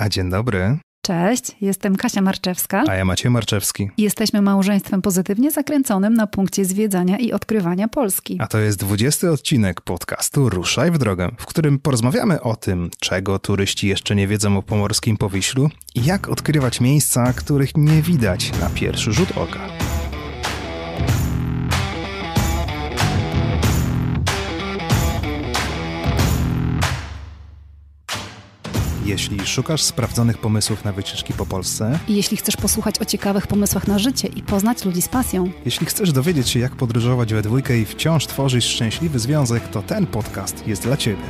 A dzień dobry. Cześć, jestem Kasia Marczewska. A ja Maciej Marczewski. Jesteśmy małżeństwem pozytywnie zakręconym na punkcie zwiedzania i odkrywania Polski. A to jest 20 odcinek podcastu Ruszaj w drogę, w którym porozmawiamy o tym, czego turyści jeszcze nie wiedzą o pomorskim Powiślu i jak odkrywać miejsca, których nie widać na pierwszy rzut oka. Jeśli szukasz sprawdzonych pomysłów na wycieczki po Polsce, jeśli chcesz posłuchać o ciekawych pomysłach na życie i poznać ludzi z pasją, jeśli chcesz dowiedzieć się, jak podróżować we dwójkę i wciąż tworzyć szczęśliwy związek, to ten podcast jest dla Ciebie.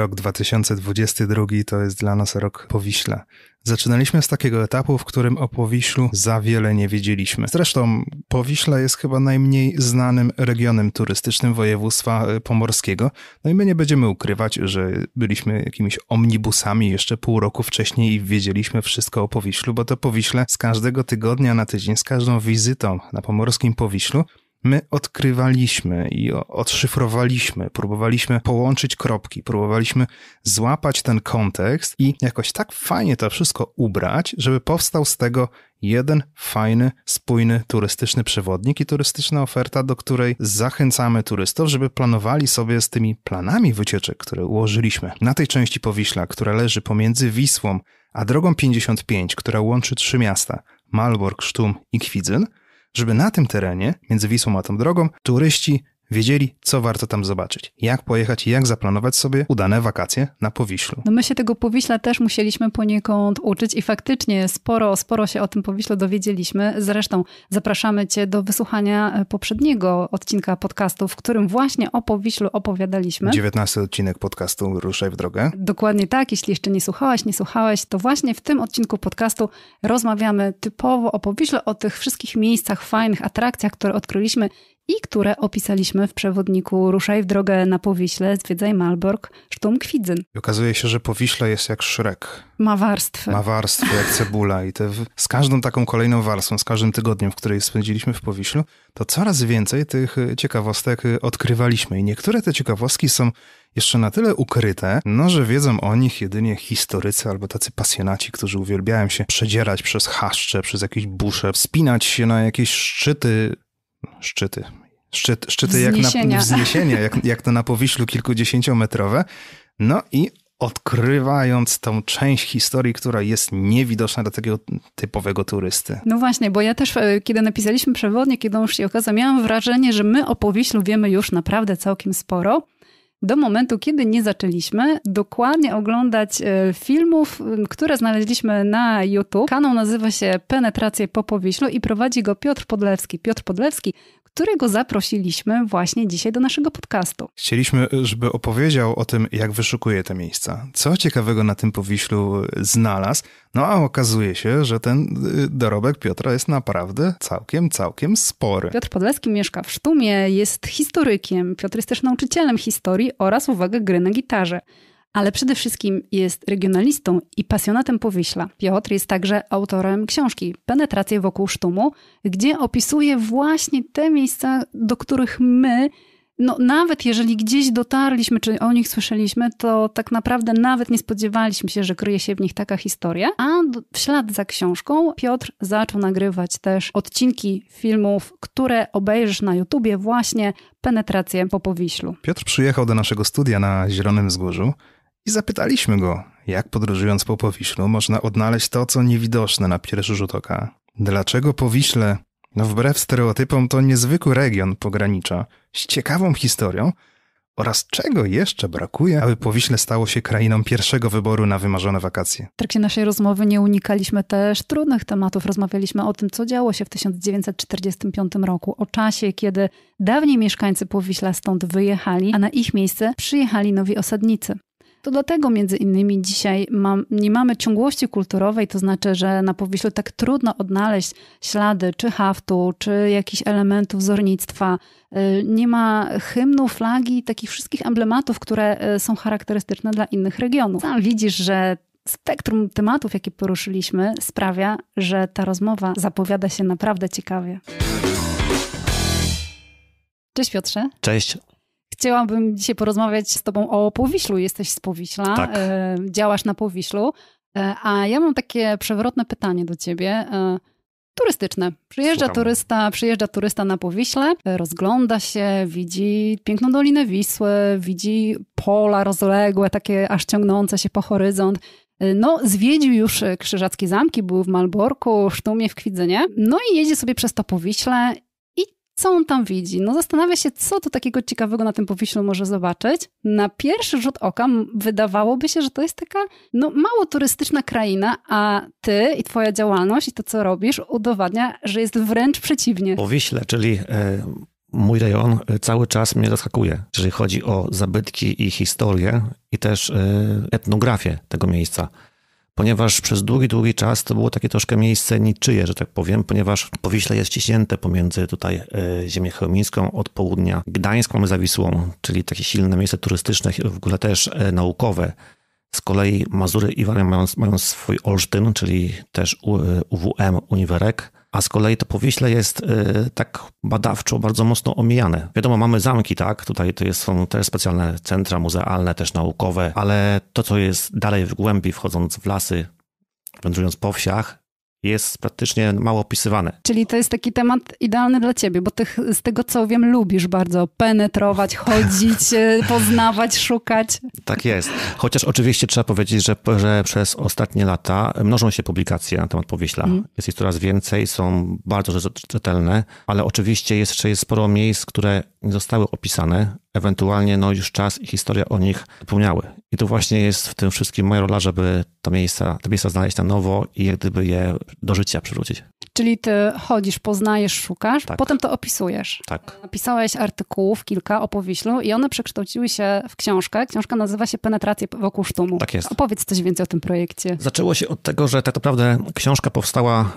rok 2022 to jest dla nas rok powiśle. Zaczynaliśmy z takiego etapu, w którym o Powiślu za wiele nie wiedzieliśmy. Zresztą Powiśle jest chyba najmniej znanym regionem turystycznym województwa e, pomorskiego. No i my nie będziemy ukrywać, że byliśmy jakimiś omnibusami jeszcze pół roku wcześniej i wiedzieliśmy wszystko o Powiślu, bo to Powiśle z każdego tygodnia na tydzień, z każdą wizytą na pomorskim Powiślu my odkrywaliśmy i odszyfrowaliśmy, próbowaliśmy połączyć kropki, próbowaliśmy złapać ten kontekst i jakoś tak fajnie to wszystko ubrać, żeby powstał z tego jeden fajny, spójny turystyczny przewodnik i turystyczna oferta, do której zachęcamy turystów, żeby planowali sobie z tymi planami wycieczek, które ułożyliśmy na tej części Powiśla, która leży pomiędzy Wisłą a drogą 55, która łączy trzy miasta Malbork, Sztum i Kwidzyn – żeby na tym terenie, między Wisłą a tą drogą, turyści wiedzieli, co warto tam zobaczyć, jak pojechać i jak zaplanować sobie udane wakacje na Powiślu. No my się tego Powiśla też musieliśmy poniekąd uczyć i faktycznie sporo, sporo się o tym Powiślu dowiedzieliśmy. Zresztą zapraszamy Cię do wysłuchania e, poprzedniego odcinka podcastu, w którym właśnie o Powiślu opowiadaliśmy. 19 odcinek podcastu Ruszaj w drogę. Dokładnie tak. Jeśli jeszcze nie słuchałaś, nie słuchałeś, to właśnie w tym odcinku podcastu rozmawiamy typowo o Powiślu, o tych wszystkich miejscach fajnych, atrakcjach, które odkryliśmy i które opisaliśmy w przewodniku Ruszaj w drogę na Powiśle, zwiedzaj Malbork, Sztum Kwidzyn. I okazuje się, że Powiśle jest jak szrek. Ma warstwy. Ma warstwy jak cebula i te w... z każdą taką kolejną warstwą, z każdym tygodniem, w której spędziliśmy w Powiślu, to coraz więcej tych y, ciekawostek y, odkrywaliśmy i niektóre te ciekawostki są jeszcze na tyle ukryte, no że wiedzą o nich jedynie historycy albo tacy pasjonaci, którzy uwielbiają się przedzierać przez chaszcze, przez jakieś busze, wspinać się na jakieś szczyty szczyty. Szczyt, szczyty wzniesienia. jak na wzniesienia, jak, jak to na Powiślu kilkudziesięciometrowe. No i odkrywając tą część historii, która jest niewidoczna dla takiego typowego turysty. No właśnie, bo ja też, e, kiedy napisaliśmy przewodnik, kiedy on już się okazał, miałam wrażenie, że my o Powiślu wiemy już naprawdę całkiem sporo do momentu, kiedy nie zaczęliśmy dokładnie oglądać e, filmów, które znaleźliśmy na YouTube. Kanał nazywa się Penetracje po Powiślu i prowadzi go Piotr Podlewski. Piotr Podlewski, którego zaprosiliśmy właśnie dzisiaj do naszego podcastu. Chcieliśmy, żeby opowiedział o tym, jak wyszukuje te miejsca. Co ciekawego na tym Powiślu znalazł. No a okazuje się, że ten y, dorobek Piotra jest naprawdę całkiem, całkiem spory. Piotr Podleski mieszka w Sztumie, jest historykiem. Piotr jest też nauczycielem historii oraz, uwaga, gry na gitarze ale przede wszystkim jest regionalistą i pasjonatem Powiśla. Piotr jest także autorem książki Penetracje wokół Sztumu, gdzie opisuje właśnie te miejsca, do których my no, nawet jeżeli gdzieś dotarliśmy, czy o nich słyszeliśmy, to tak naprawdę nawet nie spodziewaliśmy się, że kryje się w nich taka historia. A w ślad za książką Piotr zaczął nagrywać też odcinki filmów, które obejrzysz na YouTubie, właśnie penetrację po Powiślu. Piotr przyjechał do naszego studia na Zielonym Wzgórzu i zapytaliśmy go, jak podróżując po Powiślu można odnaleźć to, co niewidoczne na pierwszy rzut oka. Dlaczego Powiśle no wbrew stereotypom to niezwykły region pogranicza z ciekawą historią oraz czego jeszcze brakuje, aby Powiśle stało się krainą pierwszego wyboru na wymarzone wakacje. W trakcie naszej rozmowy nie unikaliśmy też trudnych tematów. Rozmawialiśmy o tym, co działo się w 1945 roku, o czasie, kiedy dawni mieszkańcy Powiśla stąd wyjechali, a na ich miejsce przyjechali nowi osadnicy. To dlatego między innymi dzisiaj mam, nie mamy ciągłości kulturowej, to znaczy, że na Powiślu tak trudno odnaleźć ślady czy haftu, czy jakichś elementów wzornictwa. Y, nie ma hymnu, flagi, takich wszystkich emblematów, które y, są charakterystyczne dla innych regionów. Sam widzisz, że spektrum tematów, jakie poruszyliśmy, sprawia, że ta rozmowa zapowiada się naprawdę ciekawie. Cześć Piotrze. Cześć chciałabym dzisiaj porozmawiać z Tobą o Powiślu. Jesteś z Powiśla, tak. E, działasz na Powiślu. E, a ja mam takie przewrotne pytanie do Ciebie. E, turystyczne. Przyjeżdża Słucham. turysta, przyjeżdża turysta na Powiśle, rozgląda się, widzi piękną Dolinę Wisły, widzi pola rozległe, takie aż ciągnące się po horyzont. No, zwiedził już krzyżackie zamki, był w Malborku, Sztumie, w Kwidzynie. No i jedzie sobie przez to Powiśle co on tam widzi. No zastanawia się, co to takiego ciekawego na tym powiślu może zobaczyć. Na pierwszy rzut oka wydawałoby się, że to jest taka no, mało turystyczna kraina, a ty i twoja działalność i to, co robisz, udowadnia, że jest wręcz przeciwnie. Powiśle, czyli e, mój rejon e, cały czas mnie zaskakuje, jeżeli chodzi o zabytki i historię i też e, etnografię tego miejsca ponieważ przez długi, długi czas to było takie troszkę miejsce niczyje, że tak powiem, ponieważ Powiśle jest ciśnięte pomiędzy tutaj e, ziemię chełmińską od południa Gdańską Zawisłą, czyli takie silne miejsce turystyczne, w ogóle też e, naukowe. Z kolei Mazury i Wary mają, mają swój Olsztyn, czyli też UWM e, Uniwerek, a z kolei to Powieśle jest y, tak badawczo bardzo mocno omijane. Wiadomo, mamy zamki, tak? Tutaj to jest, są te specjalne centra muzealne, też naukowe, ale to, co jest dalej w głębi, wchodząc w lasy, wędrując po wsiach, jest praktycznie mało opisywane. Czyli to jest taki temat idealny dla ciebie, bo ty z tego co wiem lubisz bardzo penetrować, chodzić, e, poznawać, szukać. Tak jest. Chociaż oczywiście trzeba powiedzieć, że, że przez ostatnie lata mnożą się publikacje na temat powieśla. Mm. Jest ich coraz więcej, są bardzo rzetelne, ale oczywiście jeszcze jest sporo miejsc, które nie zostały opisane, ewentualnie no już czas i historia o nich zapomniały. I tu właśnie jest w tym wszystkim moja rola, żeby to miejsca, te miejsca znaleźć na nowo i jak gdyby je do życia przywrócić. Czyli ty chodzisz, poznajesz, szukasz, tak. potem to opisujesz. Tak. Napisałeś artykułów, kilka o powiślu i one przekształciły się w książkę. Książka nazywa się Penetracje wokół sztumu. Tak jest. Opowiedz coś więcej o tym projekcie. Zaczęło się od tego, że tak naprawdę książka powstała,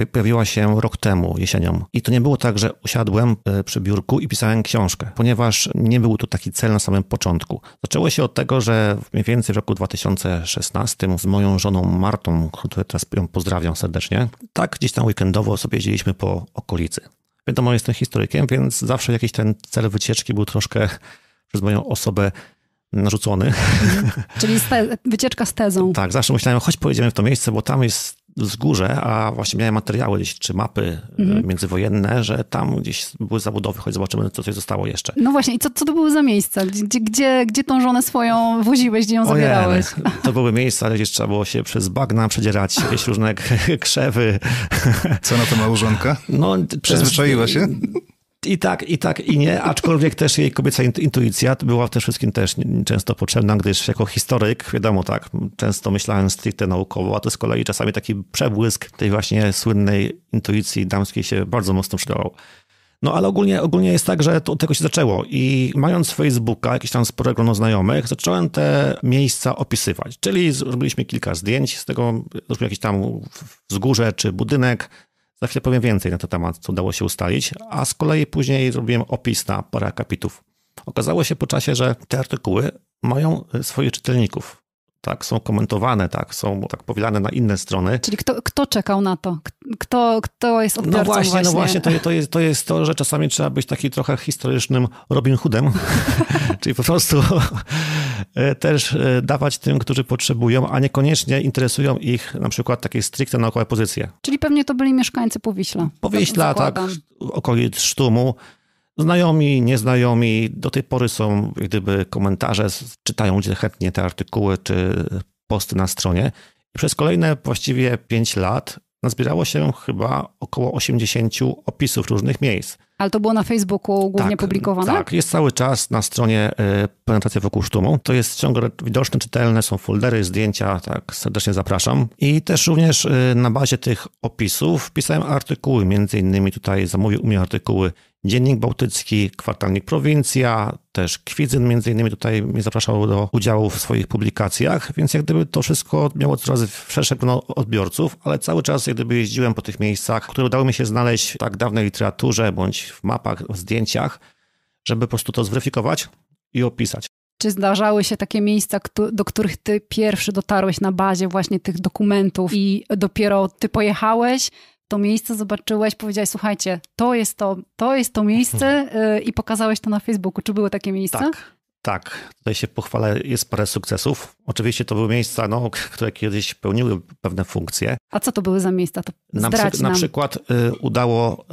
e, pojawiła się rok temu, jesienią. I to nie było tak, że usiadłem e, przy biurku i pisałem książkę, ponieważ nie był to taki cel na samym początku. Zaczęło się od tego, że mniej więcej w roku 2016 z moją żoną Martą, którą teraz pozdrawiam serdecznie, tak gdzieś tam weekendowo sobie jeździliśmy po okolicy. Wiadomo, jestem historykiem, więc zawsze jakiś ten cel wycieczki był troszkę przez moją osobę narzucony. Mhm. Czyli wycieczka z tezą. Tak, zawsze myślałem, choć pojedziemy w to miejsce, bo tam jest wzgórze, a właśnie miałem materiały gdzieś, czy mapy e, mhm. międzywojenne, że tam gdzieś były zabudowy, choć zobaczymy, co coś zostało jeszcze. No właśnie, i co, co to były za miejsca? Gdzie, gdzie, gdzie tą żonę swoją woziłeś, gdzie ją zabierałeś? No, to były miejsca, gdzie trzeba było się przez bagna przedzierać, jakieś różne krzewy. Co na to małżonka? No, Przyzwyczaiła się? I tak, i tak, i nie, aczkolwiek też jej kobieca intuicja była w tym wszystkim też często potrzebna, gdyż jako historyk, wiadomo tak, często myślałem stricte naukowo, a to z kolei czasami taki przebłysk tej właśnie słynnej intuicji damskiej się bardzo mocno przydawał. No ale ogólnie, ogólnie jest tak, że to od tego się zaczęło i mając Facebooka, jakieś tam spore grono znajomych, zacząłem te miejsca opisywać. Czyli zrobiliśmy kilka zdjęć z tego, jakiś tam wzgórze czy budynek, za chwilę powiem więcej na ten temat, co udało się ustalić, a z kolei później zrobiłem opis na parę akapitów. Okazało się po czasie, że te artykuły mają y, swoich czytelników tak, są komentowane, tak, są tak powielane na inne strony. Czyli kto, kto czekał na to? Kto, kto jest no odbiorcą No właśnie, właśnie? no właśnie, to, to, jest, to jest to, że czasami trzeba być taki trochę historycznym Robin Hoodem, czyli po prostu e, też e, dawać tym, którzy potrzebują, a niekoniecznie interesują ich na przykład takie stricte naukowe pozycje. Czyli pewnie to byli mieszkańcy Powiśla. Powiśla, tak, tak okolic Sztumu, Znajomi, nieznajomi, do tej pory są gdyby komentarze, czytają ludzie chętnie te artykuły czy posty na stronie. I przez kolejne właściwie 5 lat nazbierało się chyba około 80 opisów różnych miejsc. Ale to było na Facebooku głównie tak, publikowane? Tak, jest cały czas na stronie y, Penetracja wokół sztumu. To jest ciągle widoczne, czytelne, są foldery, zdjęcia, tak, serdecznie zapraszam. I też również y, na bazie tych opisów pisałem artykuły, między innymi tutaj zamówił u mnie artykuły Dziennik Bałtycki, Kwartalnik Prowincja, też Kwidzyn między innymi tutaj mnie zapraszał do udziału w swoich publikacjach, więc jak gdyby to wszystko miało coraz szersze grono odbiorców, ale cały czas jak gdyby jeździłem po tych miejscach, które udało mi się znaleźć w tak dawnej literaturze bądź w mapach, w zdjęciach, żeby po prostu to zweryfikować i opisać. Czy zdarzały się takie miejsca, do których ty pierwszy dotarłeś na bazie właśnie tych dokumentów i dopiero ty pojechałeś, to miejsce, zobaczyłeś, powiedziałeś, słuchajcie, to jest to, to jest to miejsce mhm. y, i pokazałeś to na Facebooku. Czy było takie miejsce? Tak. Tak, tutaj się pochwalę, jest parę sukcesów. Oczywiście to były miejsca, no, które kiedyś pełniły pewne funkcje. A co to były za miejsca? To na, przy, na przykład y, udało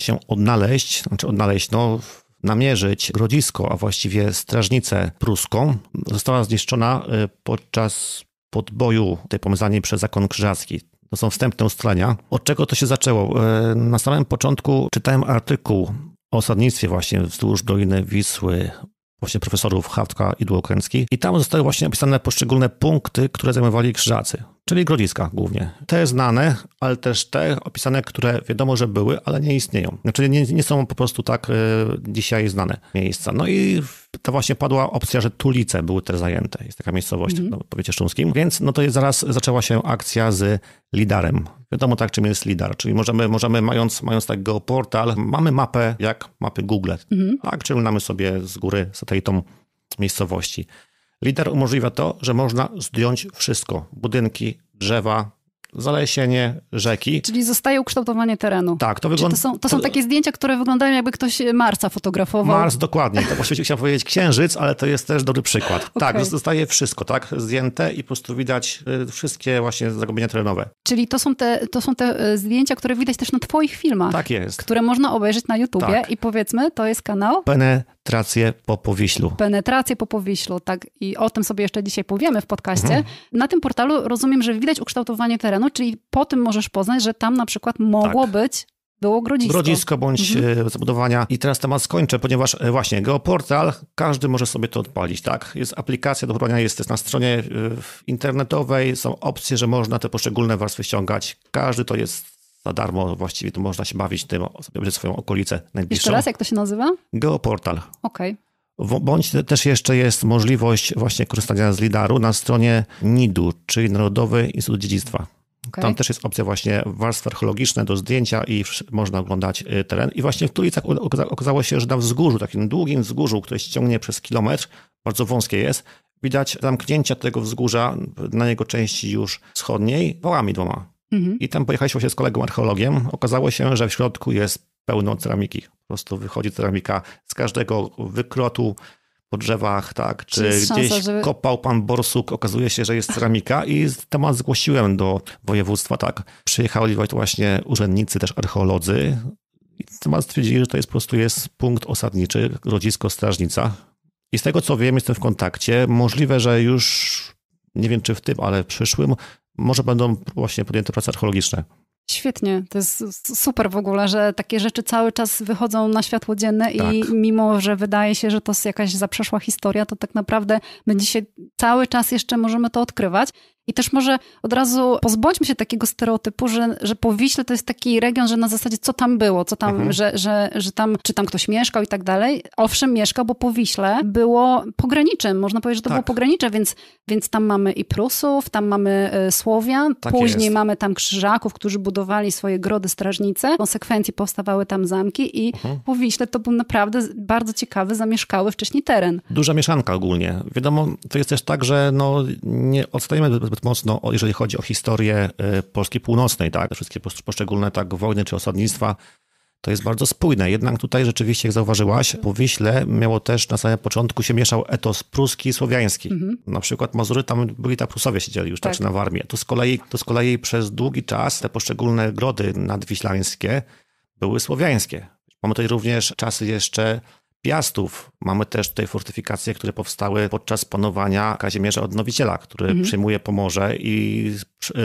y, się odnaleźć, znaczy odnaleźć, no, namierzyć grodzisko, a właściwie strażnicę pruską. Została zniszczona y, podczas podboju tej pomyślanej przez zakon krzyżacki. To są wstępne ustalenia. Od czego to się zaczęło? E, na samym początku czytałem artykuł o osadnictwie właśnie wzdłuż Doliny Wisły właśnie profesorów Hartka i Dłokręcki i tam zostały właśnie opisane poszczególne punkty, które zajmowali krzyżacy czyli grodziska głównie. Te znane, ale też te opisane, które wiadomo, że były, ale nie istnieją. Czyli znaczy, nie, nie są po prostu tak y, dzisiaj znane miejsca. No i ta właśnie padła opcja, że Tulice były też zajęte. Jest taka miejscowość mm -hmm. w powiecie szczuńskim. Więc no to jest, zaraz zaczęła się akcja z Lidarem. Wiadomo tak, czym jest Lidar, czyli możemy, możemy mając, mając tak geoportal, mamy mapę jak mapy Google, mm -hmm. tak? Czyli mamy sobie z góry satelitą miejscowości. Lider umożliwia to, że można zdjąć wszystko: budynki, drzewa, zalesienie, rzeki. Czyli zostaje ukształtowanie terenu. Tak, to wygląda. To, to, są takie zdjęcia, które wyglądają jakby ktoś Marsa fotografował. Mars, dokładnie. To właściwie chciałem powiedzieć księżyc, ale to jest też dobry przykład. Okay. Tak, zostaje wszystko, tak, zdjęte i po prostu widać y, wszystkie właśnie zagubienia terenowe. Czyli to są te, to są te y, zdjęcia, które widać też na twoich filmach. Tak jest. Które można obejrzeć na YouTubie tak. i powiedzmy, to jest kanał... Bene penetrację po powiślu. Penetrację po powiślu, tak. I o tym sobie jeszcze dzisiaj powiemy w podcaście. Mhm. Na tym portalu rozumiem, że widać ukształtowanie terenu, czyli po tym możesz poznać, że tam na przykład mogło tak. być było grodzisko. Grodzisko bądź mhm. E, zabudowania. I teraz temat skończę, ponieważ e, właśnie geoportal, każdy może sobie to odpalić, tak? Jest aplikacja do pobrania, jest, jest na stronie e, internetowej, są opcje, że można te poszczególne warstwy ściągać. Każdy to jest za darmo właściwie to można się bawić tym, obejrzeć swoją okolicę najbliższą. Jeszcze raz, jak to się nazywa? Geoportal. Okej. Okay. Bądź też jeszcze jest możliwość właśnie korzystania z lidaru na stronie NIDU, czyli Narodowy Instytut Dziedzictwa. Okay. Tam też jest opcja właśnie warstwy archeologiczne do zdjęcia i można oglądać y, teren. I właśnie w Tulicach okazało się, że na wzgórzu, takim długim wzgórzu, które ciągnie przez kilometr, bardzo wąskie jest, widać zamknięcia tego wzgórza na jego części już wschodniej wałami dwoma. Mhm. I tam pojechaliśmy się z kolegą archeologiem. Okazało się, że w środku jest pełno ceramiki. Po prostu wychodzi ceramika z każdego wykrotu po drzewach, tak? Czy, czy gdzieś szansa, żeby... kopał pan borsuk, okazuje się, że jest ceramika i temat zgłosiłem do województwa, tak? Przyjechali właśnie urzędnicy, też archeolodzy i temat stwierdzili, że to jest po prostu jest punkt osadniczy, rodzisko strażnica. I z tego co wiem, jestem w kontakcie. Możliwe, że już nie wiem czy w tym, ale w przyszłym może będą właśnie podjęte prace archeologiczne. Świetnie, to jest super w ogóle, że takie rzeczy cały czas wychodzą na światło dzienne tak. i mimo, że wydaje się, że to jest jakaś zaprzeszła historia, to tak naprawdę my dzisiaj cały czas jeszcze możemy to odkrywać. I też może od razu pozbądźmy się takiego stereotypu, że, że Powiśle to jest taki region, że na zasadzie co tam było, co tam, mhm. że, że, że tam, czy tam ktoś mieszkał i tak dalej. Owszem, mieszkał, bo Powiśle było pograniczem, można powiedzieć, że to tak. było pogranicze, więc, więc tam mamy i Prusów, tam mamy e, Słowian, tak później jest. mamy tam Krzyżaków, którzy budowali swoje grody strażnice, w konsekwencji powstawały tam zamki i mhm. Powiśle to był naprawdę bardzo ciekawy, zamieszkały wcześniej teren. Duża mieszanka ogólnie. Wiadomo, to jest też tak, że no, nie odstajemy mocno, jeżeli chodzi o historię y, Polski Północnej, tak? Wszystkie poszczególne tak wojny czy osadnictwa, to jest bardzo spójne. Jednak tutaj rzeczywiście, jak zauważyłaś, po Wiśle miało też na samym początku się mieszał etos pruski i słowiański. Mhm. Na przykład Mazury, tam byli tak Prusowie siedzieli już tak. tak na Warmię. To z, kolei, to z kolei przez długi czas te poszczególne grody nadwiślańskie były słowiańskie. Mamy tutaj również czasy jeszcze Piastów. Mamy też tutaj fortyfikacje, które powstały podczas panowania Kazimierza Odnowiciela, który mhm. przyjmuje Pomorze i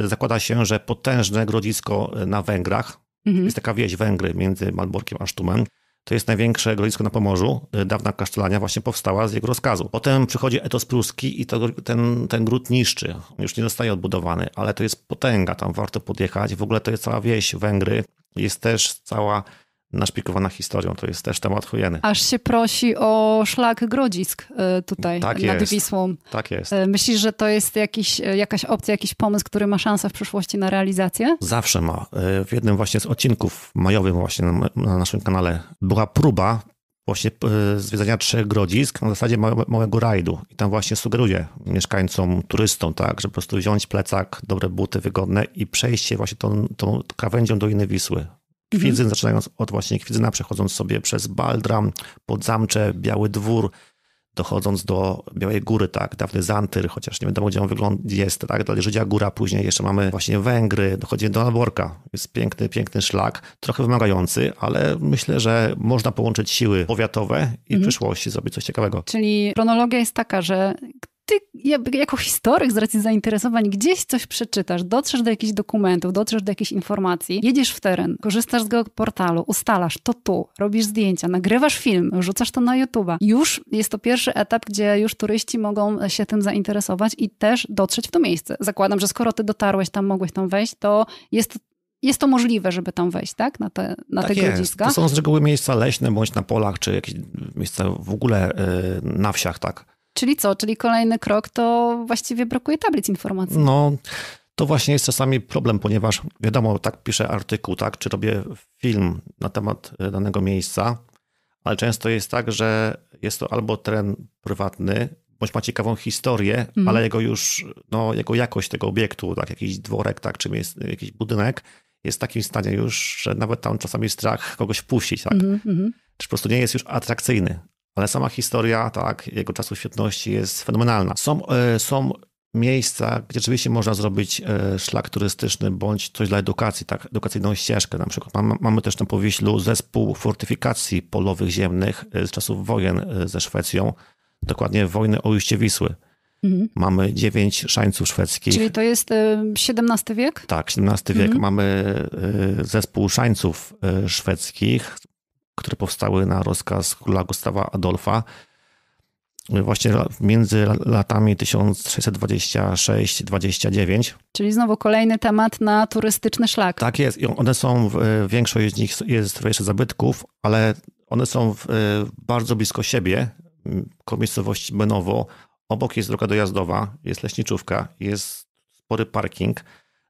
zakłada się, że potężne grodzisko na Węgrach, mhm. jest taka wieś Węgry między Malborkiem a Sztumem, to jest największe grodzisko na Pomorzu, y, dawna Kasztelania właśnie powstała z jego rozkazu. Potem przychodzi etos pruski i to, ten, ten gród niszczy. Już nie zostaje odbudowany, ale to jest potęga, tam warto podjechać. W ogóle to jest cała wieś Węgry. Jest też cała naszpikowana historią. To jest też temat chujeny. Aż się prosi o szlak grodzisk e, tutaj tak nad jest. Wisłą. Tak jest. E, myślisz, że to jest jakiś, e, jakaś opcja, jakiś pomysł, który ma szansę w przyszłości na realizację? Zawsze ma. W jednym właśnie z odcinków majowym właśnie na naszym kanale była próba właśnie zwiedzania trzech grodzisk na zasadzie małego rajdu. I tam właśnie sugeruję mieszkańcom, turystom, tak, żeby po prostu wziąć plecak, dobre buty wygodne i przejść się właśnie tą, tą krawędzią do innej Wisły. Kwidzyn, mm -hmm. zaczynając od właśnie Kwidzyna, przechodząc sobie przez Baldram, pod Zamcze, Biały Dwór, dochodząc do Białej Góry, tak, dawny Zantyr, chociaż nie wiadomo, gdzie on wygląd jest, tak, dalej Żydzia Góra, później jeszcze mamy właśnie Węgry, dochodzimy do Alborka. Jest piękny, piękny szlak, trochę wymagający, ale myślę, że można połączyć siły powiatowe i w mhm. przyszłości zrobić coś ciekawego. Czyli chronologia jest taka, że ty jako historyk z racji zainteresowań gdzieś coś przeczytasz, dotrzesz do jakichś dokumentów, dotrzesz do jakichś informacji, jedziesz w teren, korzystasz z geoportalu, ustalasz to tu, robisz zdjęcia, nagrywasz film, rzucasz to na YouTube Już jest to pierwszy etap, gdzie już turyści mogą się tym zainteresować i też dotrzeć w to miejsce. Zakładam, że skoro ty dotarłeś tam, mogłeś tam wejść, to jest to jest to możliwe, żeby tam wejść, tak? Na te, na tak te jest. To są z reguły miejsca leśne, bądź na polach, czy jakieś miejsca w ogóle y, na wsiach, tak? Czyli co? Czyli kolejny krok to właściwie brakuje tablic informacji. No, to właśnie jest czasami problem, ponieważ wiadomo, tak piszę artykuł, tak, czy robię film na temat e, danego miejsca, ale często jest tak, że jest to albo teren prywatny, bądź ma ciekawą historię, mm. ale jego już, no, jego jakość tego obiektu, tak, jakiś dworek, tak, czy jest, jakiś budynek, jest w takim stanie już, że nawet tam czasami strach kogoś puścić, tak. Mm -hmm. Czy po prostu nie jest już atrakcyjny ale sama historia, tak, jego czasu świetności jest fenomenalna. Są, e, są miejsca, gdzie rzeczywiście można zrobić e, szlak turystyczny bądź coś dla edukacji, tak, edukacyjną ścieżkę. Na przykład mamy też na powieściu zespół fortyfikacji polowych ziemnych e, z czasów wojen ze Szwecją, dokładnie wojny o ujście Wisły. Mhm. Mamy dziewięć szańców szwedzkich. Czyli to jest XVII wiek? Tak, XVII wiek. Mhm. Mamy zespół szańców szwedzkich, które powstały na rozkaz króla Gustawa Adolfa. Y, właśnie między latami 1626-29. Czyli znowu kolejny temat na turystyczny szlak. Tak jest. I one są, y, większość z nich jest jeszcze zabytków, ale one są w, y, bardzo blisko siebie, koło mm, miejscowości Benowo. Obok jest droga dojazdowa, jest leśniczówka, jest spory parking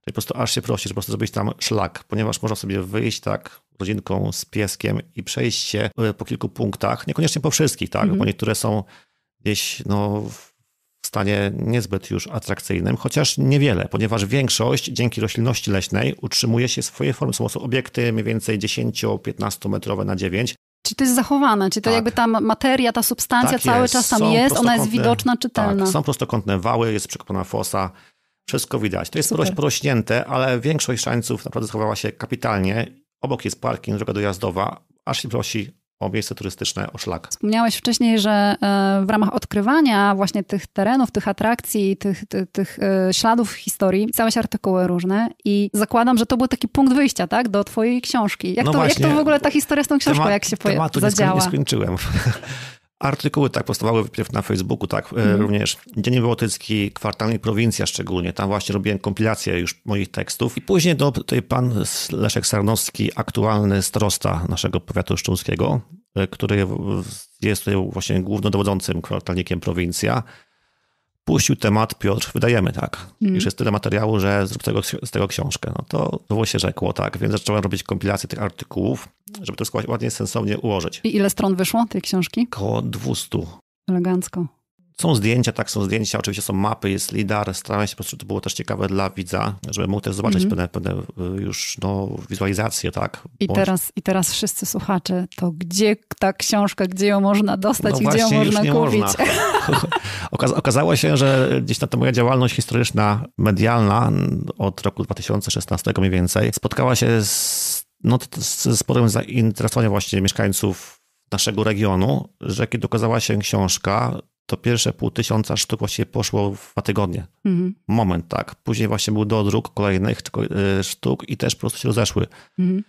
to po prostu aż się prosisz, po prostu zrobić tam szlak, ponieważ można sobie wyjść tak rodzinką z pieskiem i przejść się e, po kilku punktach, niekoniecznie po wszystkich, tak, bo mhm. niektóre są gdzieś no, w stanie niezbyt już atrakcyjnym, chociaż niewiele, ponieważ większość dzięki roślinności leśnej utrzymuje się swoje formy. Są obiekty mniej więcej 10-15 metrowe na 9, czy to jest zachowane? Czy to tak. jakby ta materia, ta substancja tak cały jest. czas tam są jest, ona jest widoczna, czytelna? Tak, są prostokątne wały, jest przekopana fosa, wszystko widać. To jest Super. porośnięte, ale większość szańców naprawdę zachowała się kapitalnie. Obok jest parking, droga dojazdowa, aż się prosi o miejsce turystyczne, o szlak. Wspomniałeś wcześniej, że e, w ramach odkrywania właśnie tych terenów, tych atrakcji, tych, tych, tych e, śladów historii pisałeś artykuły różne i zakładam, że to był taki punkt wyjścia, tak, do twojej książki. Jak, no to, właśnie, jak to w ogóle ta historia z tą książką, temat, jak się pojawiła? Tematu zadziała? nie skończyłem. Artykuły tak powstawały wpierw na Facebooku, tak mm. również Dzień Bałtycki, Kwartalnik Prowincja szczególnie. Tam właśnie robiłem kompilację już moich tekstów. I później do no, tutaj pan Leszek Sarnowski, aktualny starosta naszego powiatu szczumskiego, e, który jest tutaj właśnie głównodowodzącym kwartalnikiem prowincja, puścił temat, Piotr, wydajemy tak. Mm. Już jest tyle materiału, że zrób tego, z tego książkę. No to było się rzekło, tak. Więc zacząłem robić kompilację tych artykułów, żeby to ładnie, sensownie ułożyć. I ile stron wyszło tej książki? Koło 200. Elegancko. Są zdjęcia, tak, są zdjęcia, oczywiście są mapy, jest lidar. Staramy się po prostu, to było też ciekawe dla widza, żeby mógł też zobaczyć mm -hmm. pewne, pewne y, już no, wizualizacje, tak. I Bądź... teraz, I teraz wszyscy słuchacze, to gdzie ta książka, gdzie ją można dostać, no gdzie ją można kupić? Można. Okazało się, że gdzieś ta, ta moja działalność historyczna, medialna od roku 2016 mniej więcej, spotkała się z, no, z sporym zainteresowaniem właśnie mieszkańców naszego regionu, że kiedy ukazała się książka, to pierwsze pół tysiąca sztuk właśnie poszło w dwa tygodnie. Mhm. Moment, tak. Później właśnie był dodruk kolejnych y, sztuk i też po prostu się rozeszły. Mhm.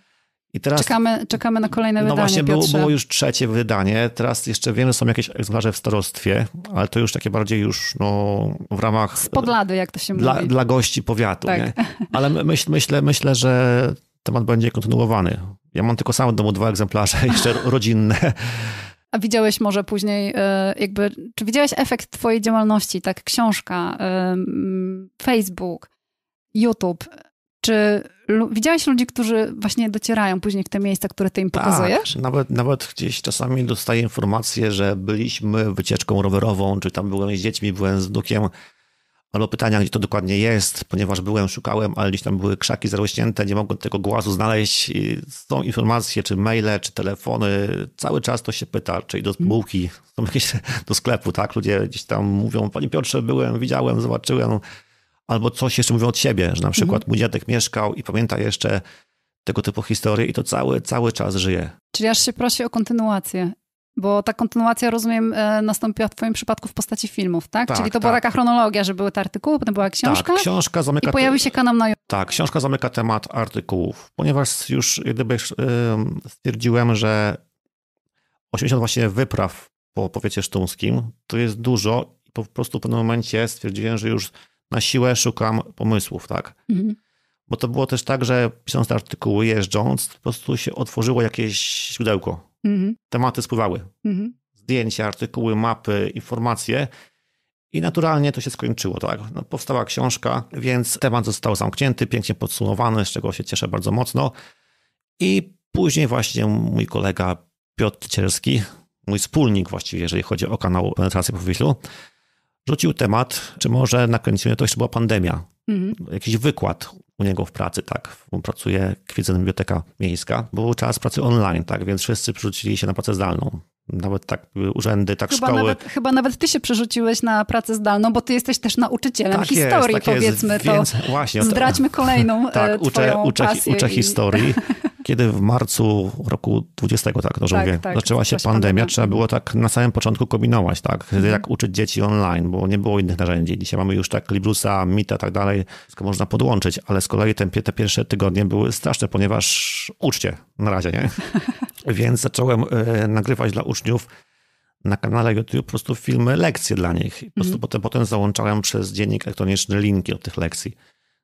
I teraz, czekamy, czekamy na kolejne no wydanie. No właśnie, było, było, już trzecie wydanie. Teraz jeszcze wiemy, są jakieś egzemplarze w starostwie, ale to już takie bardziej już no, w ramach. Spod jak to się dla, mówi. Dla gości powiatu. Tak. Nie? Ale myśl, myślę, myślę, że temat będzie kontynuowany. Ja mam tylko sam w domu dwa egzemplarze, jeszcze rodzinne. A widziałeś może później, e, jakby, czy widziałeś efekt Twojej działalności, tak? Książka, e, Facebook, YouTube. Czy widziałeś ludzi, którzy właśnie docierają później w te miejsca, które ty im tak, pokazujesz? Tak, nawet, nawet gdzieś czasami dostaję informację, że byliśmy wycieczką rowerową, czy tam byłem z dziećmi, byłem z wnukiem albo pytania, gdzie to dokładnie jest, ponieważ byłem, szukałem, ale gdzieś tam były krzaki zarośnięte, nie mogłem tego głazu znaleźć. Są informacje, czy maile, czy telefony, cały czas to się pyta, czy do spółki, są jakieś, do sklepu, tak? Ludzie gdzieś tam mówią, panie Piotrze, byłem, widziałem, zobaczyłem, albo coś jeszcze mówią od siebie, że na przykład mhm. mój dziadek mieszkał i pamięta jeszcze tego typu historie i to cały, cały czas żyje. Czyli aż się prosi o kontynuację bo ta kontynuacja, rozumiem, e, nastąpiła w Twoim przypadku w postaci filmów, tak? tak Czyli to tak. była taka chronologia, że były te artykuły, potem była książka. Tak, książka zamyka. I pojawił się kanał na Tak, książka zamyka temat artykułów, ponieważ już gdyby stwierdziłem, że 80 właśnie wypraw po powiecie sztumskim to jest dużo i po prostu w pewnym momencie stwierdziłem, że już na siłę szukam pomysłów, tak? Mhm. Bo to było też tak, że pisząc te artykuły, jeżdżąc, po prostu się otworzyło jakieś źródełko Mhm. Tematy spływały. Mhm. Zdjęcia, artykuły, mapy, informacje. I naturalnie to się skończyło, tak? No, powstała książka, więc temat został zamknięty, pięknie podsumowany, z czego się cieszę bardzo mocno. I później właśnie mój kolega Piotr Cielski, mój wspólnik właściwie, jeżeli chodzi o kanał Penetracja po rzucił temat, czy może nakręcimy to, jeszcze była pandemia. Mhm. Jakiś wykład u niego w pracy, tak, pracuje kwiecen biblioteka miejska, był czas pracy online, tak, więc wszyscy przerzucili się na pracę zdalną. Nawet tak urzędy, tak chyba szkoły. Nawet, chyba nawet ty się przerzuciłeś na pracę zdalną, bo ty jesteś też nauczycielem tak historii, tak jest, tak powiedzmy jest, więc to. Właśnie, zdradźmy kolejną tak, uczę, uczę, uczę historii. Kiedy w marcu roku 20, tak dobrze no, tak, mówię, tak, zaczęła się pandemia, pandemia, trzeba było tak na samym początku kombinować, tak, mhm. jak uczyć dzieci online, bo nie było innych narzędzi. Dzisiaj mamy już tak Librusa, Mita i tak dalej, wszystko można podłączyć, ale z kolei te, te pierwsze tygodnie były straszne, ponieważ uczcie na razie, nie? Więc zacząłem e, nagrywać dla uczniów uczniów na kanale YouTube po prostu filmy, lekcje dla nich. po prostu mhm. potem, potem załączałem przez dziennik elektroniczny linki od tych lekcji.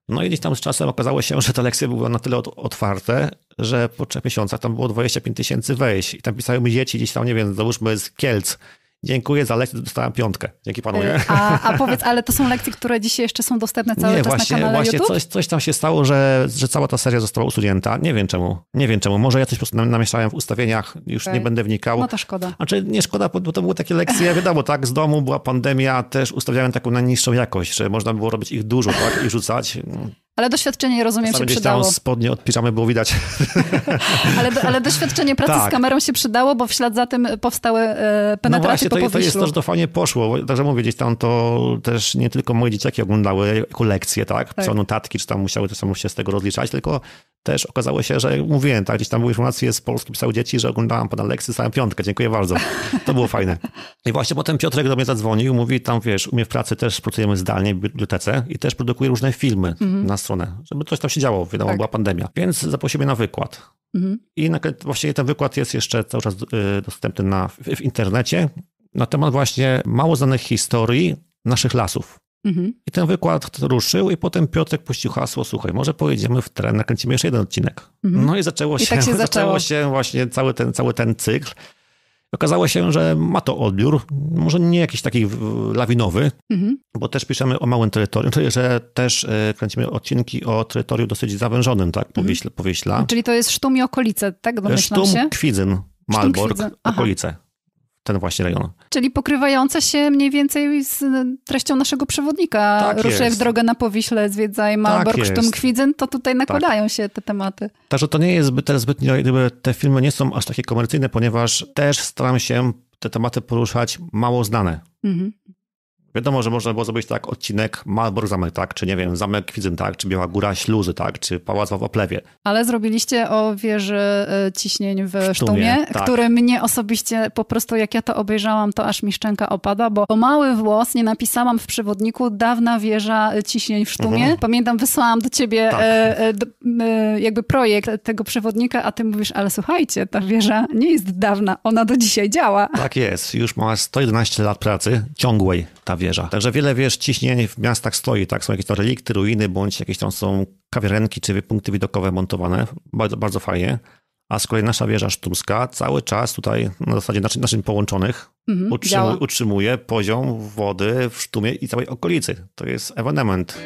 No i gdzieś tam z czasem okazało się, że te lekcje były na tyle otwarte, że po trzech miesiącach tam było 25 tysięcy wejść i tam pisały mi dzieci gdzieś tam, nie wiem, załóżmy z Kielc, Dziękuję za lekcję, dostałem piątkę. Dzięki panu. Y, a, a powiedz, ale to są lekcje, które dzisiaj jeszcze są dostępne cały nie, czas właśnie, na kanale właśnie YouTube? Coś, coś tam się stało, że, że cała ta seria została usunięta. Nie wiem czemu. Nie wiem czemu. Może ja coś po prostu namieszałem w ustawieniach, już okay. nie będę wnikał. No to szkoda. Znaczy nie szkoda, bo to były takie lekcje, wiadomo, tak, z domu była pandemia, też ustawiałem taką najniższą jakość, że można było robić ich dużo, tak, i rzucać. Ale doświadczenie, rozumiem, Czasami się przydało. Tam spodnie od piżamy było widać. ale, do, ale doświadczenie pracy tak. z kamerą się przydało, bo w ślad za tym powstały e, no penetracje no właśnie, po to, to jest to, że to fajnie poszło. Także mówię, gdzieś tam to też nie tylko moje dzieciaki oglądały kolekcje, tak? tak. Są notatki, czy tam musiały to samo się z tego rozliczać, tylko też okazało się, że mówiłem, tak, gdzieś tam były informacje z Polski, pisały dzieci, że oglądałam pana Leksy, całą piątkę, dziękuję bardzo. To było fajne. I właśnie potem Piotrek do mnie zadzwonił, mówi tam, wiesz, u mnie w pracy też pracujemy zdalnie w bibliotece i też produkuję różne filmy mm na stronę, żeby coś tam się działo, wiadomo, tak. była pandemia. Więc mnie na wykład. Mhm. I na, właściwie ten wykład jest jeszcze cały czas y, dostępny na, w, w internecie na temat właśnie mało znanych historii naszych lasów. Mhm. I ten wykład ruszył i potem Piotrek puścił hasło, słuchaj, może pojedziemy w tren, nakręcimy jeszcze jeden odcinek. Mhm. No i zaczęło się, tak się zaczęło. zaczęło. się właśnie cały ten, cały ten cykl. Okazało się, że ma to odbiór, może nie jakiś taki lawinowy, mhm. bo też piszemy o małym terytorium, czyli że też e, kręcimy odcinki o terytorium dosyć zawężonym, tak, powieśla. Mhm. powieśla. Czyli to jest Sztum i okolice, tak domyślam Sztum, się? Sztum, Kwidzyn, Malbork, okolice ten właśnie rejon. Czyli pokrywające się mniej więcej z treścią naszego przewodnika. Tak Ruszaj jest. w drogę na Powiśle, zwiedzaj Malbork, tak Sztumkwidzen, to tutaj tak. nakładają tak. się te tematy. Także to nie jest zbyt, zbyt, te filmy nie są aż takie komercyjne, ponieważ też staram się te tematy poruszać mało znane. Mhm. Wiadomo, że można było zrobić tak odcinek Malbork Zamek, tak? Czy nie wiem, Zamek Widzyn, tak? Czy Biała Góra Śluzy, tak? Czy Pałac w Oplewie. Ale zrobiliście o wieży e, ciśnień w, w Sztumie, Sztumie tak. który mnie osobiście po prostu, jak ja to obejrzałam, to aż mi szczęka opada, bo o mały włos nie napisałam w przewodniku dawna wieża e, ciśnień w Sztumie. Mhm. Pamiętam, wysłałam do ciebie tak. e, e, e, jakby projekt tego przewodnika, a ty mówisz, ale słuchajcie, ta wieża nie jest dawna, ona do dzisiaj działa. Tak jest, już ma 111 lat pracy ciągłej ta wieża wieża. Także wiele wież ciśnień w miastach stoi, tak? Są jakieś tam relikty, ruiny, bądź jakieś tam są kawiarenki czy punkty widokowe montowane. Bardzo, bardzo fajnie. A z kolei nasza wieża sztumska cały czas tutaj na zasadzie naczyń, naczyń połączonych mhm, utrzymuje, utrzymuje poziom wody w sztumie i całej okolicy. To jest ewenement.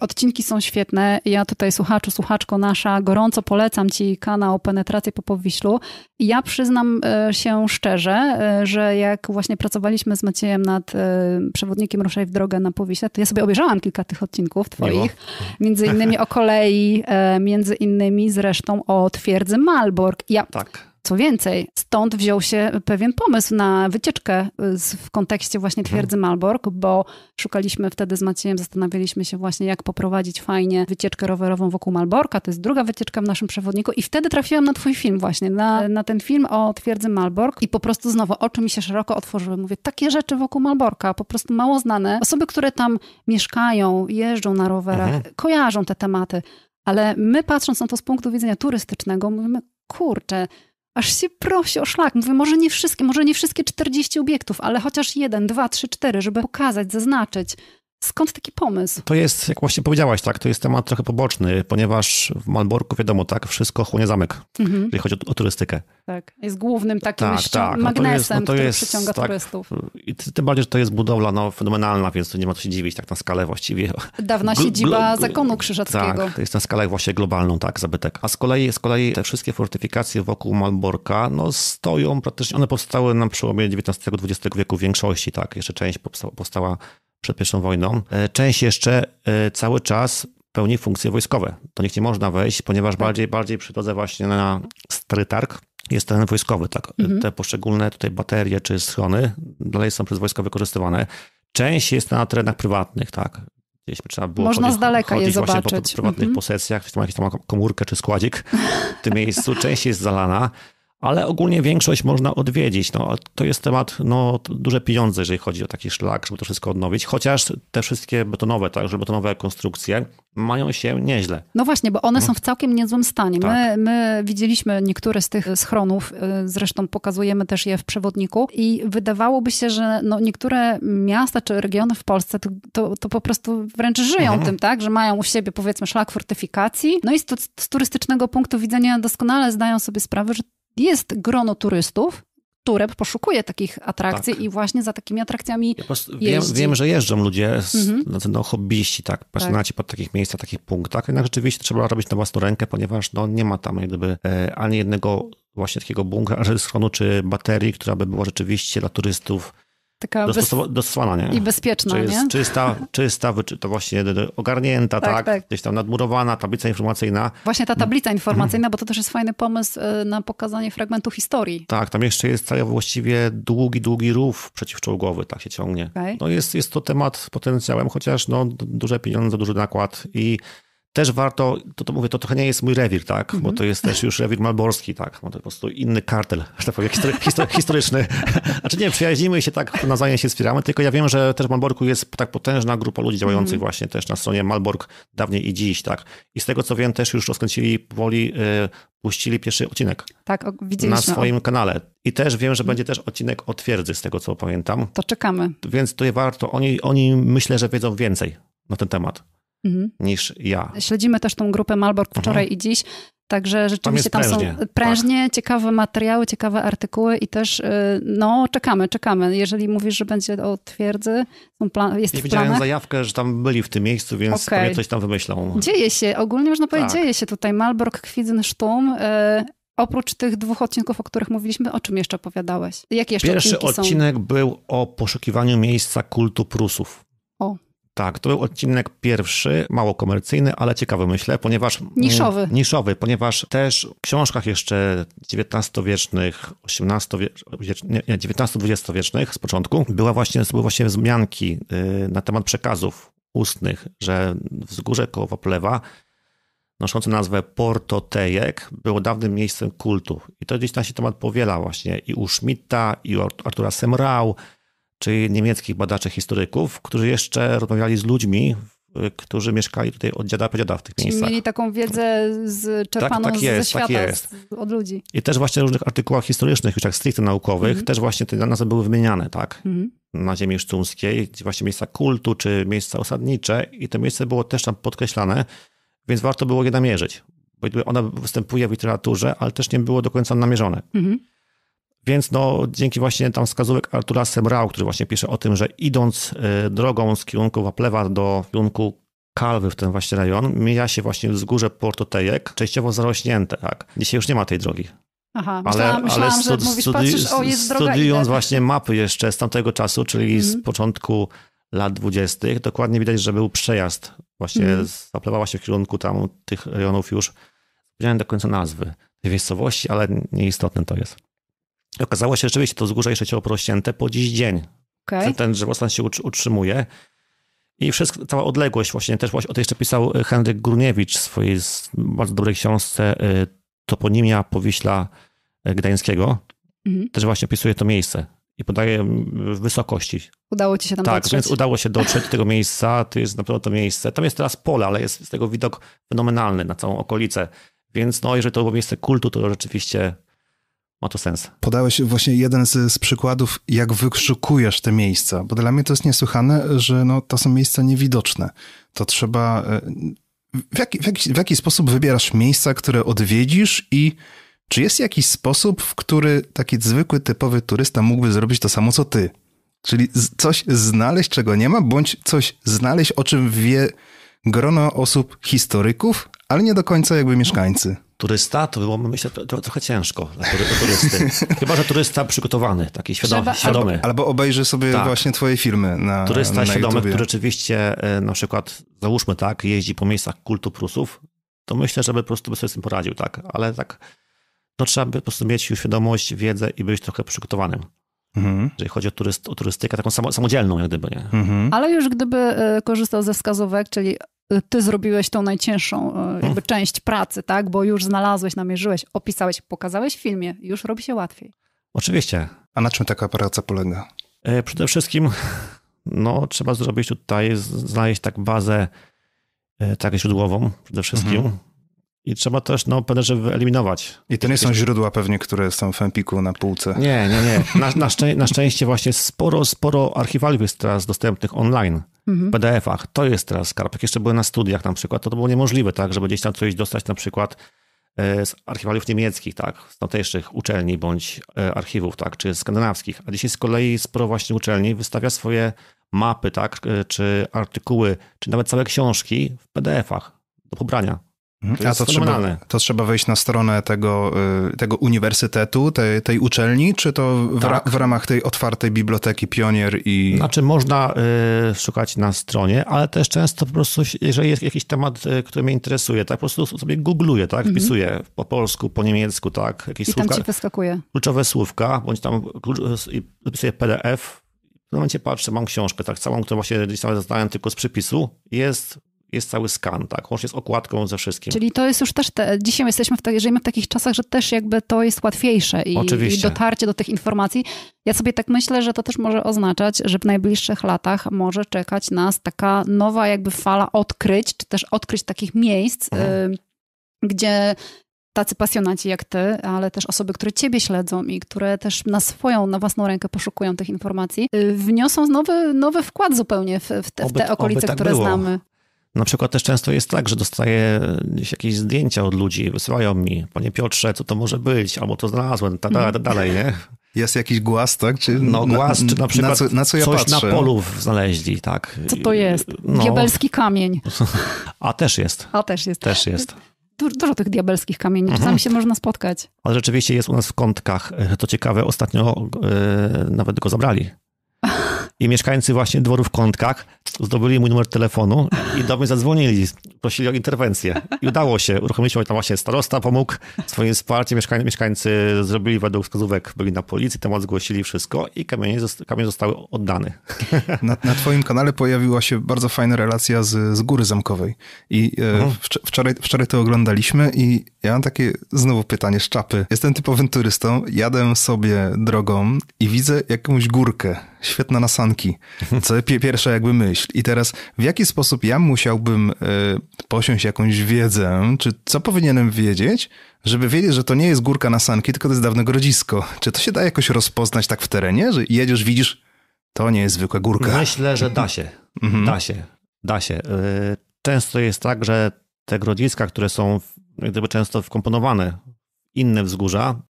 Odcinki są świetne. Ja tutaj słuchaczu, słuchaczko nasza, gorąco polecam ci kanał Penetrację po Powiślu. Ja przyznam e, się szczerze, e, że jak właśnie pracowaliśmy z Maciejem nad e, przewodnikiem Ruszaj w drogę na Powiśle, to ja sobie obejrzałam kilka tych odcinków twoich. Miło. Między innymi o kolei, między innymi zresztą o twierdzy Malbork. Ja tak co więcej, stąd wziął się pewien pomysł na wycieczkę y, w kontekście właśnie mhm. twierdzy Malbork, bo szukaliśmy wtedy z Maciejem, zastanawialiśmy się właśnie, jak poprowadzić fajnie wycieczkę rowerową wokół Malborka. To jest druga wycieczka w naszym przewodniku i wtedy trafiłam na twój film właśnie, na, na ten film o twierdzy Malbork i po prostu znowu oczy mi się szeroko otworzyły. Mówię, takie rzeczy wokół Malborka, po prostu mało znane. Osoby, które tam mieszkają, jeżdżą na rowerach, Aha. Mhm. kojarzą te tematy. Ale my patrząc na to z punktu widzenia turystycznego, mówimy, kurczę, aż się prosi o szlak. Mówię, może nie wszystkie, może nie wszystkie 40 obiektów, ale chociaż jeden, dwa, trzy, cztery, żeby pokazać, zaznaczyć. Skąd taki pomysł? To jest, jak właśnie powiedziałaś, tak, to jest temat trochę poboczny, ponieważ w Malborku wiadomo, tak, wszystko chłonie zamek, mhm. jeżeli chodzi o, o, turystykę. Tak, jest głównym takim tak, tak. No magnesem, jest, no który jest, przyciąga tak, turystów. I tym bardziej, że to jest budowla no, fenomenalna, więc tu nie ma co się dziwić, tak na skalę właściwie. Dawna siedziba zakonu krzyżackiego. Tak, to jest na skalę właśnie globalną, tak, zabytek. A z kolei, z kolei te wszystkie fortyfikacje wokół Malborka, no stoją praktycznie, one powstały na przełomie XIX-XX wieku w większości, tak, jeszcze część powstała przed pierwszą wojną. E, część jeszcze e, cały czas pełni funkcje wojskowe. Do nich nie można wejść, ponieważ tak. bardziej, bardziej przy drodze właśnie na stary targ jest teren wojskowy. Tak? E, mhm. Te poszczególne tutaj baterie czy schrony dalej są przez wojska wykorzystywane. Część jest na terenach prywatnych, tak? Gdzieś trzeba było Można chodzić, z daleka chodzić je właśnie zobaczyć. po prywatnych mhm. posesjach, ktoś ma jakąś tam komórkę czy składzik w tym miejscu. Część jest zalana ale ogólnie większość można odwiedzić. No, to jest temat, no, duże pieniądze, jeżeli chodzi o taki szlak, żeby to wszystko odnowić, chociaż te wszystkie betonowe, także betonowe konstrukcje mają się nieźle. No właśnie, bo one no. są w całkiem niezłym stanie. Tak. My, my widzieliśmy niektóre z tych schronów, y, zresztą pokazujemy też je w przewodniku i wydawałoby się, że no, niektóre miasta czy regiony w Polsce to, to, to po prostu wręcz żyją mhm. tym, tak, że mają u siebie powiedzmy szlak fortyfikacji, no i z, z turystycznego punktu widzenia doskonale zdają sobie sprawę, że jest grono turystów, które poszukuje takich atrakcji tak. i właśnie za takimi atrakcjami ja wiem, wiem, że jeżdżą ludzie, mhm. no, no, hobbyści, tak, pasjonaci tak. po takich miejscach, takich punktach, jednak rzeczywiście trzeba robić na własną rękę, ponieważ no, nie ma tam jakby e, ani jednego właśnie takiego bunkra, schronu czy baterii, która by była rzeczywiście dla turystów taka dostosowana, nie? I bezpieczna, czy jest, nie? Czysta, czysta czy to właśnie ogarnięta, tak, tak, tak, Gdzieś tam nadmurowana, tablica informacyjna. Właśnie ta tablica mhm. informacyjna, bo to też jest fajny pomysł e, na pokazanie fragmentu historii. Tak, tam jeszcze jest cały właściwie długi, długi rów przeciwczołgowy, tak się ciągnie. Okay. No jest, jest to temat potencjałem, chociaż no duże pieniądze, duży nakład i też warto, to, to mówię, to trochę nie jest mój rewir, tak? Bo mhm. to jest też już rewir malborski, tak? to po prostu inny kartel, że tak powiem, history, history, historyczny. Znaczy nie, przyjaźnimy się tak, nawzajem się wspieramy, tylko ja wiem, że też w Malborku jest tak potężna grupa ludzi działających mhm. właśnie też na stronie Malbork dawniej i dziś, tak? I z tego co wiem, też już rozkręcili powoli, y, puścili pierwszy odcinek. Tak, widzieliśmy. Na swoim kanale. I też wiem, że będzie też odcinek o twierdzy, z tego co pamiętam. To czekamy. Więc tutaj warto, oni, oni myślę, że wiedzą więcej na ten temat mhm. niż ja. Śledzimy też tą grupę Malborg mhm. wczoraj mhm. i dziś. Także rzeczywiście tam, tam prężnie. są prężnie, tak. ciekawe materiały, ciekawe artykuły i też y, no czekamy, czekamy. Jeżeli mówisz, że będzie o twierdzy, są plan, jest Nie widziałem zajawkę, że tam byli w tym miejscu, więc okay. pewnie coś tam wymyślą. Dzieje się, ogólnie można powiedzieć, tak. dzieje się tutaj. Malbork, Kwidzyn, Sztum. Y, oprócz tych dwóch odcinków, o których mówiliśmy, o czym jeszcze opowiadałeś? Jakie jeszcze Pierwszy odcinek był o poszukiwaniu miejsca kultu Prusów. Tak, to był odcinek pierwszy, mało komercyjny, ale ciekawy myślę, ponieważ... Mm, niszowy. Niszowy, ponieważ też w książkach jeszcze XIX-wiecznych, XIX-XX-wiecznych z początku była właśnie, były właśnie wzmianki y, na temat przekazów ustnych, że wzgórze koło plewa noszące nazwę Porto Tejek było dawnym miejscem kultu. I to gdzieś tam się temat powiela właśnie i u Schmidta, i u Artura Semrau, Czyli niemieckich badaczy, historyków, którzy jeszcze rozmawiali z ludźmi y, którzy mieszkali tutaj od dziada dziada w tych Czyli miejscach. mieli taką wiedzę z, czerpaną tak, tak jest, ze tak świata, tak jest. Z, od ludzi. I też właśnie w różnych artykułach historycznych, już jak stricte naukowych, mhm. też właśnie te nazwy były wymieniane, tak? Mhm. Na ziemi sztumskiej, właśnie miejsca kultu, czy miejsca osadnicze i to miejsce było też tam podkreślane, więc warto było je namierzyć. Bo ona występuje w literaturze, ale też nie było do końca namierzone. Mhm. Więc no, dzięki właśnie tam wskazówek Artura Semrau, który właśnie pisze o tym, że idąc e, drogą z kierunku Waplewa do kierunku Kalwy w ten właśnie rejon, mija się właśnie wzgórze Portotejek, częściowo zarośnięte, tak? Dzisiaj już nie ma tej drogi. Aha, myślałam, ale, myślałam, ale studi- mówisz, patrzysz, o, jest droga, studiując tak. właśnie mapy jeszcze z tamtego czasu, czyli mm. z mhm. początku lat dwudziestych, dokładnie widać, że był przejazd właśnie, mm. zaplewała się w kierunku tam tych rejonów już, nie do końca nazwy tej miejscowości, ale nieistotne to jest okazało się, że rzeczywiście to wzgórze jest sześcioprościęte po dziś dzień. Okay. Ten drzewostan się utrzymuje. I wszystko, cała odległość właśnie też, o tej jeszcze pisał e, Henryk Gruniewicz w swojej bardzo dobrej książce e, Toponimia Powiśla e, Gdańskiego. Mhm. Też właśnie opisuje to miejsce i podaje wysokości. Udało ci się tam tak, dotrzeć. Tak, więc udało się dotrzeć do tego miejsca, to jest na pewno to miejsce. Tam jest teraz pole, ale jest z tego widok fenomenalny na całą okolicę. Więc no, jeżeli to było miejsce kultu, to rzeczywiście ma to sens. Podałeś właśnie jeden z, z, przykładów, jak wykrzykujesz te miejsca, bo dla mnie to jest niesłychane, że no, to są miejsca niewidoczne. To trzeba. E, w jaki, w, jaki, w jaki sposób wybierasz miejsca, które odwiedzisz i czy jest jakiś sposób, w który taki zwykły, typowy turysta mógłby zrobić to samo co ty? Czyli coś znaleźć, czego nie ma, bądź coś znaleźć, o czym wie grono osób historyków, ale nie do końca jakby mieszkańcy. Turysta, to było myślę trochę ciężko dla turysty. Chyba, że turysta przygotowany, taki świadomy. Trzeba... świadomy. Albo, albo obejrzy sobie tak. właśnie twoje filmy na Turysta na świadomy, YouTube. który rzeczywiście e, na przykład, załóżmy tak, jeździ po miejscach kultu Prusów, to myślę, żeby po prostu by sobie z tym poradził, tak. Ale tak, no trzeba by po prostu mieć świadomość, wiedzę i być trochę przygotowanym. Mhm. Jeżeli chodzi o, turyst, o turystykę, taką samodzielną, jak gdyby, nie? Mhm. Ale już gdyby e, korzystał ze wskazówek, czyli e, ty zrobiłeś tą najcięższą e, jakby mhm. część pracy, tak? Bo już znalazłeś, namierzyłeś, opisałeś, pokazałeś w filmie, już robi się łatwiej. Oczywiście. A na czym taka praca polega? Przede wszystkim no, trzeba zrobić tutaj, znaleźć tak bazę tak źródłową przede wszystkim, mhm. I trzeba też no, pederzy wyeliminować. I to nie są źródła pewnie, które są w Empiku na półce. Nie, nie, nie. Na, na, szczę na szczęście właśnie sporo, sporo archiwaliów jest teraz dostępnych online mhm. w PDF-ach. To jest teraz skarb. Jak jeszcze były na studiach na przykład, to, to było niemożliwe, tak, żeby gdzieś tam coś dostać na przykład e, z archiwaliów niemieckich, tak, z tamtejszych uczelni bądź e, archiwów, tak, czy skandynawskich. A dzisiaj z kolei sporo właśnie uczelni wystawia swoje mapy, tak, e, czy artykuły, czy nawet całe książki w PDF-ach do pobrania Mhm. To A to trzeba, to trzeba wejść na stronę tego, y, tego uniwersytetu, tej, tej uczelni, czy to w, tak. ra, w, ramach tej otwartej biblioteki Pionier i. Znaczy, można y, szukać na stronie, ale też często po prostu, jeżeli jest jakiś temat, y, który mnie interesuje, tak po prostu sobie googluję, tak, mhm. wpisuję po polsku, po niemiecku, tak, jakieś I tam słówka, ci wyskakuje. Kluczowe słówka, bądź tam wpisuję PDF. W tym momencie patrzę, mam książkę, tak, całą, którą właśnie gdzieś tam tylko z przypisu, jest jest cały skan, tak, łącznie z okładką, ze wszystkim. Czyli to jest już też, te, dzisiaj jesteśmy, w, żyjemy w takich czasach, że też jakby to jest łatwiejsze i, i, dotarcie do tych informacji. Ja sobie tak myślę, że to też może oznaczać, że w najbliższych latach może czekać nas taka nowa jakby fala odkryć, czy też odkryć takich miejsc, mhm. y, gdzie tacy pasjonaci jak ty, ale też osoby, które ciebie śledzą i które też na swoją, na własną rękę poszukują tych informacji, y, wniosą nowy, nowy wkład zupełnie w, w te, oby, w te okolice, tak które było. znamy. Na przykład też często jest tak, że dostaję jakieś zdjęcia od ludzi, wysyłają mi, panie Piotrze, co to może być, albo to znalazłem, tak dalej, nie? Jest jakiś głaz, tak? Czy no głaz, na, czy na przykład na co, na co ja coś patrzę? na polu znaleźli, tak? Co to jest? No. Diabelski kamień. A też jest. A też jest. Też jest dużo tych diabelskich kamieni, czasami mhm. się można spotkać. Ale rzeczywiście jest u nas w kątkach. E, to ciekawe, ostatnio yy, nawet go zabrali i mieszkańcy właśnie dworu w Kątkach zdobyli mój numer telefonu i do mnie zadzwonili, prosili o interwencję. I udało się. Uruchomiliśmy tam właśnie starosta pomógł, swoje wsparcie mieszkań, mieszkańcy zrobili według wskazówek, byli na policji, temat zgłosili wszystko i kamienie, kamienie zostały oddane. Na, na, twoim kanale pojawiła się bardzo fajna relacja z, z Góry Zamkowej i e, mhm. wczoraj, wczoraj to oglądaliśmy i ja mam takie znowu pytanie z czapy. Jestem typowym turystą, jadę sobie drogą i widzę jakąś górkę świetne nasanki. Co pierwsza jakby myśl. I teraz w jaki sposób ja musiałbym y, posiąść jakąś wiedzę, czy co powinienem wiedzieć, żeby wiedzieć, że to nie jest górka nasanki, tylko to jest dawne grodzisko. Czy to się da jakoś rozpoznać tak w terenie, że jedziesz, widzisz, to nie jest zwykła górka? Myślę, że da się. Mhm. Da się. Da się. E, często jest tak, że te grodziska, które są gdyby często wkomponowane w inne wzgórza,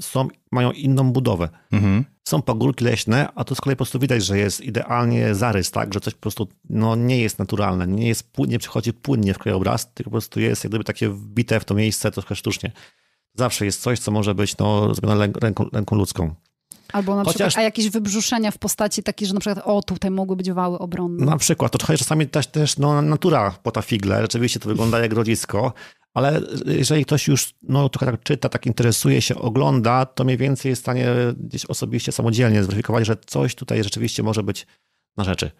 są, mają inną budowę. Mhm. Są pagórki leśne, a to z kolei po prostu widać, że jest idealnie zarys, tak? Że coś po prostu no, nie jest naturalne, nie, jest, płynnie, przychodzi płynnie w krajobraz, tylko po prostu jest jak gdyby takie wbite w to miejsce troszkę sztucznie. Zawsze jest coś, co może być no, zrobione ręką, ręką ludzką. Albo na Chociaż... przykład a jakieś wybrzuszenia w postaci takiej, że na przykład o, tutaj mogły być wały obronne. Na przykład, to czasami też, też no, natura ta figle, rzeczywiście to wygląda jak rodzisko, ale jeżeli ktoś już no, to tak czyta, tak interesuje się, ogląda, to mniej więcej jest w stanie gdzieś osobiście, samodzielnie zweryfikować, że coś tutaj rzeczywiście może być na rzeczy.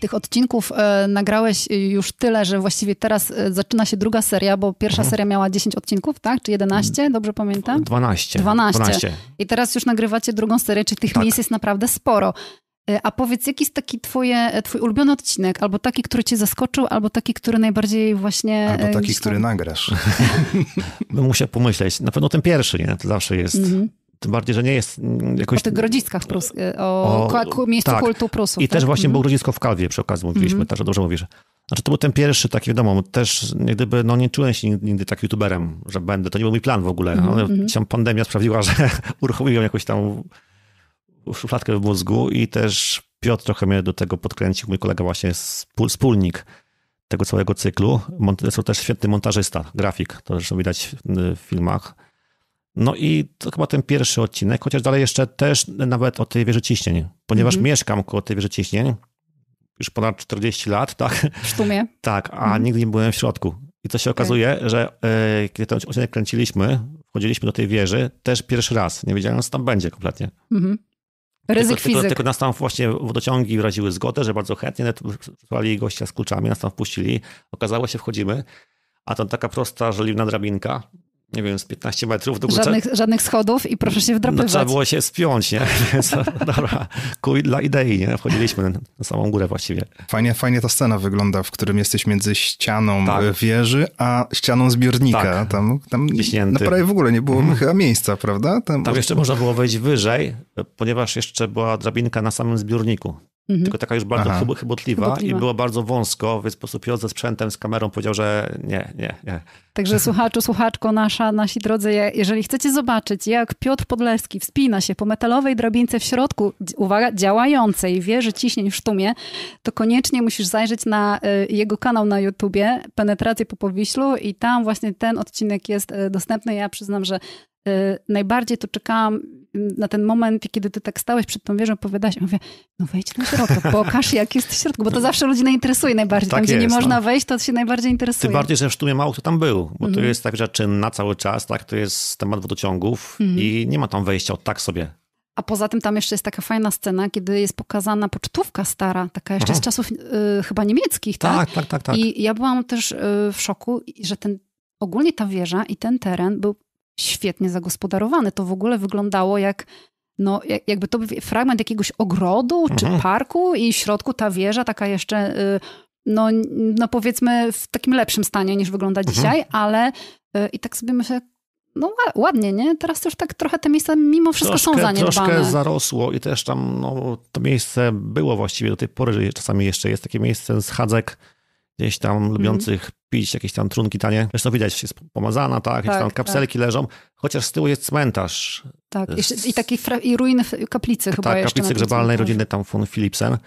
Tych odcinków e, nagrałeś już tyle, że właściwie teraz e, zaczyna się druga seria, bo pierwsza mhm. seria miała 10 odcinków, tak? Czy 11? Mm. Dobrze pamiętam? 12. 12. 12. I teraz już nagrywacie drugą serię, czyli tych tak. miejsc jest naprawdę sporo. E, a powiedz, jaki jest taki twoje, e, twój ulubiony odcinek? Albo taki, który cię zaskoczył, albo taki, który najbardziej właśnie... E, albo taki, który nagrasz. Bym musiał pomyśleć. Na pewno ten pierwszy, nie? To zawsze jest... Mhm. Tym bardziej, że nie jest mm, jakoś... O tych grodziskach Prus, o, o miejscu tak. kultu Prusów. I tak? też właśnie mhm. było grodzisko w Kalwie, przy okazji mówiliśmy, mhm. także dobrze mówisz. Znaczy to był ten pierwszy, taki wiadomo, też jak gdyby, no nie czułem się nigdy, nigdy tak youtuberem, że będę, to nie był mój plan w ogóle. Mm -hmm. pandemia sprawiła, że uruchomiłem jakoś tam szufladkę w mózgu i też Piotr trochę mnie do tego podkręcił, mój kolega właśnie, wspólnik tego całego cyklu. Jest też świetny montażysta, grafik, to zresztą widać w filmach. No i to chyba ten pierwszy odcinek, chociaż dalej jeszcze też nawet o tej wieży ciśnień, ponieważ mhm. mieszkam koło tej wieży ciśnień już ponad 40 lat, tak? W sztumie. Tak, a mhm. nigdy nie byłem w środku. I co się okay. okazuje, że e, kiedy ten odcinek kręciliśmy, wchodziliśmy do tej wieży też pierwszy raz. Nie wiedziałem, co tam będzie kompletnie. Mhm. Ryzyk tylko, tylko, tylko nas tam właśnie wodociągi wyraziły zgodę, że bardzo chętnie, przysłali gościa z kluczami, nas tam wpuścili. Okazało się, wchodzimy, a to taka prosta, żeliwna drabinka, nie wiem, z 15 metrów do góry. Żadnych, żadnych schodów i proszę się no, wdrapywać. No, trzeba było się spiąć, nie? No, dobra, kuj dla idei, nie? Wchodziliśmy na samą górę właściwie. Fajnie, fajnie ta scena wygląda, w którym jesteś między ścianą tak. E, wieży, a ścianą zbiornika. Tak. Tam, tam Wiśnięty. prawie w ogóle nie było hmm. chyba miejsca, prawda? Tam... tam jeszcze można było wejść wyżej, e, ponieważ jeszcze była drabinka na samym zbiorniku. Mhm. Tylko taka już bardzo chybotliwa, chybotliwa i było bardzo wąsko, więc po prostu ze sprzętem, z kamerą powiedział, że nie, nie, nie. Także słuchaczu, słuchaczko nasza, nasi drodzy, jeżeli chcecie zobaczyć, jak Piotr Podlewski wspina się po metalowej drabince w środku, uwaga, działającej wieży ciśnień w sztumie, to koniecznie musisz zajrzeć na y, jego kanał na YouTubie, Penetrację po Powiślu i tam właśnie ten odcinek jest y, dostępny. Ja przyznam, że y, najbardziej to czekałam, na ten moment, kiedy ty tak stałeś przed tą wieżą, opowiadałeś, mówię, no wejdź do środek, pokaż jak jest w środku, bo to zawsze ludzi najinteresuje najbardziej. Tak tam, jest, gdzie nie można no. wejść, to się najbardziej interesuje. Tym bardziej, że w sztumie mało kto tam był, bo mm. to mhm. jest tak, że czyn na cały czas, tak, to jest temat wodociągów mm. i nie ma tam wejścia od tak sobie. A poza tym tam jeszcze jest taka fajna scena, kiedy jest pokazana pocztówka stara, taka jeszcze Aha. z czasów y, chyba niemieckich, tak? Tak, tak, tak, tak. I ja byłam też y, w szoku, że ten ogólnie ta wieża i ten teren był świetnie zagospodarowane. To w ogóle wyglądało jak no, jakby to był fragment jakiegoś ogrodu czy mhm. parku i w środku ta wieża taka jeszcze, y, no, no powiedzmy w takim lepszym stanie niż wygląda mhm. dzisiaj, ale y, i tak sobie myślę, no ładnie, nie? Teraz już tak trochę te miejsca mimo wszystko troszkę, są zaniedbane. Troszkę zarosło i też tam no, to miejsce było właściwie do tej pory, że czasami jeszcze jest takie miejsce schadzek gdzieś tam mhm. lubiących pić jakieś tam trunki tanie. Zresztą widać, jest pomazana, tak, tak jakieś tam tak. kapselki tak. leżą, chociaż z tyłu jest cmentarz. Tak, z... i, taki fra... i ruiny kaplicy chyba tak, kaplicy grzebalnej rodziny tam von Philipsen.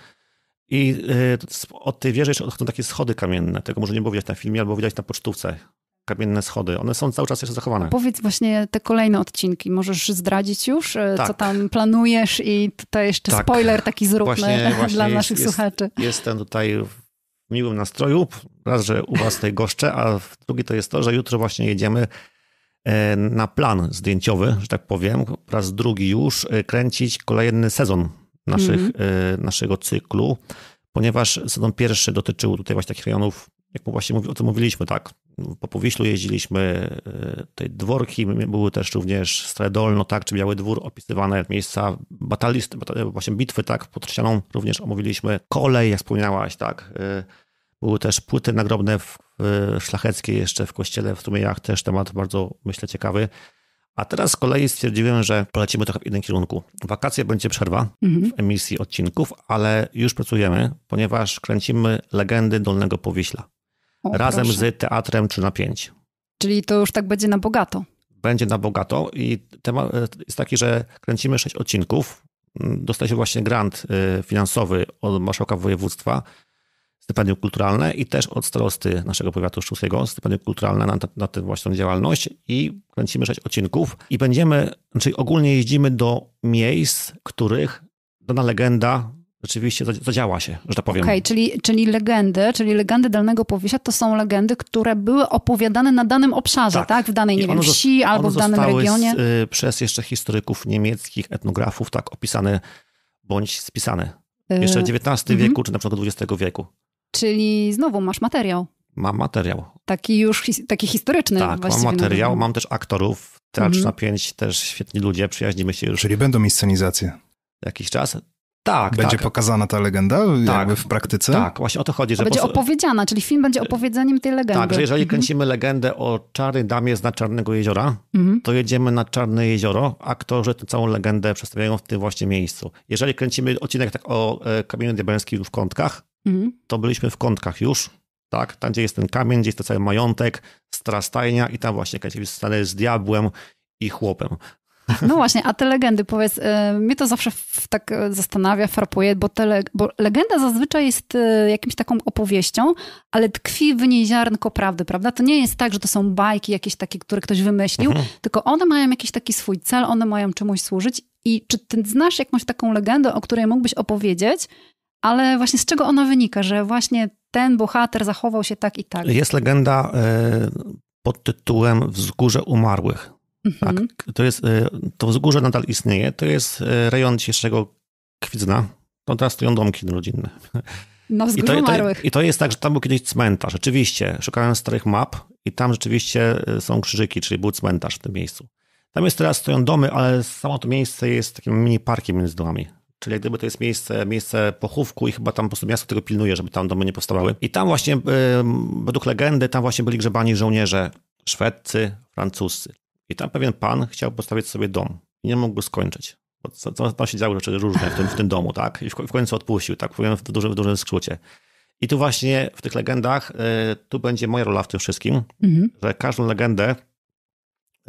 I y, od tej wieży jeszcze odchodzą takie schody kamienne. Tego może nie było widać na filmie, albo widać na pocztówce. Kamienne schody. One są cały czas jeszcze zachowane. powiedz właśnie te kolejne odcinki. Możesz zdradzić już, y, tak. co tam planujesz i tutaj jeszcze tak. spoiler taki zróbmy właśnie, właśnie dla naszych jest, słuchaczy. Jestem tutaj miłym nastroju. Raz, że u was tej goszczę, a drugi to jest to, że jutro właśnie jedziemy e, na plan zdjęciowy, że tak powiem, po raz drugi już e, kręcić kolejny sezon naszych, mm -hmm. naszego cyklu, ponieważ sezon pierwszy dotyczył tutaj właśnie takich rejonów, jak właśnie o tym mówiliśmy, tak? po Powiślu jeździliśmy, e, te dworki były też również Stredolno, tak, czy Biały Dwór, opisywane miejsca batalisty, e, właśnie bitwy, tak, pod ścianą również omówiliśmy kolej, jak wspomniałaś, tak, e, były też płyty nagrobne w, w szlacheckie jeszcze w kościele w Strumieniach, też temat bardzo, myślę, ciekawy. A teraz z kolei stwierdziłem, że polecimy trochę w innym kierunku. Wakacje będzie przerwa w mhm. emisji odcinków, ale już pracujemy, ponieważ kręcimy legendy Dolnego Powiśla razem proszę. z teatrem czy na pięć. Czyli to już tak będzie na bogato. Będzie na bogato i temat e, jest taki, że kręcimy sześć odcinków. Mm, się właśnie grant e, finansowy od marszałka województwa, stypendium kulturalne i też od starosty naszego powiatu szóstego, stypendium kulturalne na, na tę właśnie działalność i kręcimy sześć odcinków i będziemy, czyli znaczy ogólnie jeździmy do miejsc, których dana legenda rzeczywiście zadziała się, że tak powiem. Okej, okay, czyli, czyli legendy, czyli legendy danego Powiesia to są legendy, które były opowiadane na danym obszarze, tak? tak? W danej, I nie wiem, wsi albo w danym regionie. Z, y, przez jeszcze historyków niemieckich, etnografów, tak, opisane bądź spisane. Y, jeszcze XIX wieku, czy na przykład XX wieku. Czyli znowu masz materiał. Mam materiał. Taki już, his, taki historyczny. Tak, mam no materiał, mam też aktorów, Teatr mm. pięć, też świetni ludzie, przyjaźnimy się już. Czyli będą inscenizacje. Jakiś czas. Tak, Będzie tak. pokazana ta legenda tak, jakby w praktyce? Tak, właśnie o to chodzi. Że będzie po... opowiedziana, czyli film będzie opowiedzeniem tej legendy. Tak, że jeżeli mhm. kręcimy legendę o Czary Damie z Czarnego Jeziora, mhm. to jedziemy na Czarne Jezioro, aktorzy tę całą legendę przedstawiają w tym właśnie miejscu. Jeżeli kręcimy odcinek tak o e, Kamieniu Diabelskim w Kątkach, mhm. to byliśmy w Kątkach już, tak? Tam, gdzie jest ten kamień, gdzie jest ten cały majątek, strastajnia i tam właśnie kręciliśmy sceny z diabłem i chłopem. No właśnie, a te legendy, powiedz, y, mnie to zawsze tak y, zastanawia, farpuje, bo, te le bo legenda zazwyczaj jest y, jakimś taką opowieścią, ale tkwi w niej ziarnko prawdy, prawda? To nie jest tak, że to są bajki jakieś takie, które ktoś wymyślił, mhm. tylko one mają jakiś taki swój cel, one mają czemuś służyć. I czy ty znasz jakąś taką legendę, o której mógłbyś opowiedzieć, ale właśnie z czego ona wynika, że właśnie ten bohater zachował się tak i tak? Jest legenda pod tytułem Wzgórze Umarłych. Tak, mhm. to jest, e, to wzgórze nadal istnieje. To jest e, rejon dzisiejszego Kwidzyna. To teraz stoją domki rodzinne. Na no, I to, I to jest tak, że tam był kiedyś cmentarz. Rzeczywiście, szukałem starych map i tam rzeczywiście e, są krzyżyki, czyli był cmentarz w tym miejscu. Tam jest teraz stoją domy, ale samo to miejsce jest takim mini parkiem między domami. Czyli jak gdyby to jest miejsce, miejsce pochówku i chyba tam po prostu miasto tego pilnuje, żeby tam domy nie powstawały. I tam właśnie, według legendy, tam właśnie byli grzebani żołnierze szwedcy, francuscy. I tam pewien pan chciał postawić sobie dom i nie mógł go skończyć. Bo co, tam się działy rzeczy różne w tym, w tym domu, tak? I w, końcu odpuścił, tak powiem w dużym, w dużym skrócie. I tu właśnie w tych legendach, y, tu będzie moja rola w tym wszystkim, mhm. że każdą legendę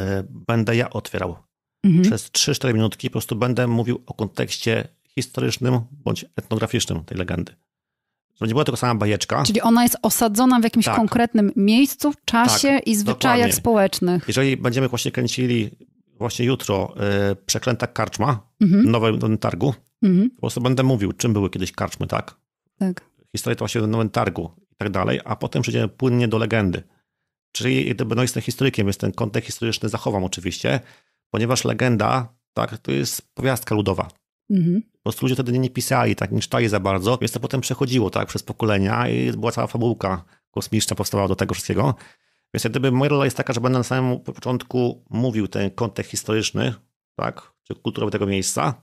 y, będę ja otwierał. Mhm. Przez 3-4 minutki po prostu będę mówił o kontekście historycznym bądź etnograficznym tej legendy. To nie była tylko sama bajeczka. Czyli ona jest osadzona w jakimś tak. konkretnym miejscu, czasie tak, i zwyczajach dokładnie. społecznych. Jeżeli będziemy właśnie kręcili właśnie jutro y, Przeklęta Karczma, mhm. nowym, nowym targu, mhm. po prostu będę mówił, czym były kiedyś karczmy, tak? Tak. Historia to właśnie nowym targu i tak dalej, a potem przejdziemy płynnie do legendy. Czyli no, jestem historykiem, jest ten kontekst historyczny zachowam oczywiście, ponieważ legenda, tak, to jest powiastka ludowa. Mhm prostu ludzie wtedy nie pisali, tak, nie czytali za bardzo, więc to potem przechodziło, tak, przez pokolenia i była cała fabułka kosmiczna powstawała do tego wszystkiego. Więc jak gdyby moja rola jest taka, że będę na samym początku mówił ten kontekst historyczny, tak, czy kulturowy tego miejsca,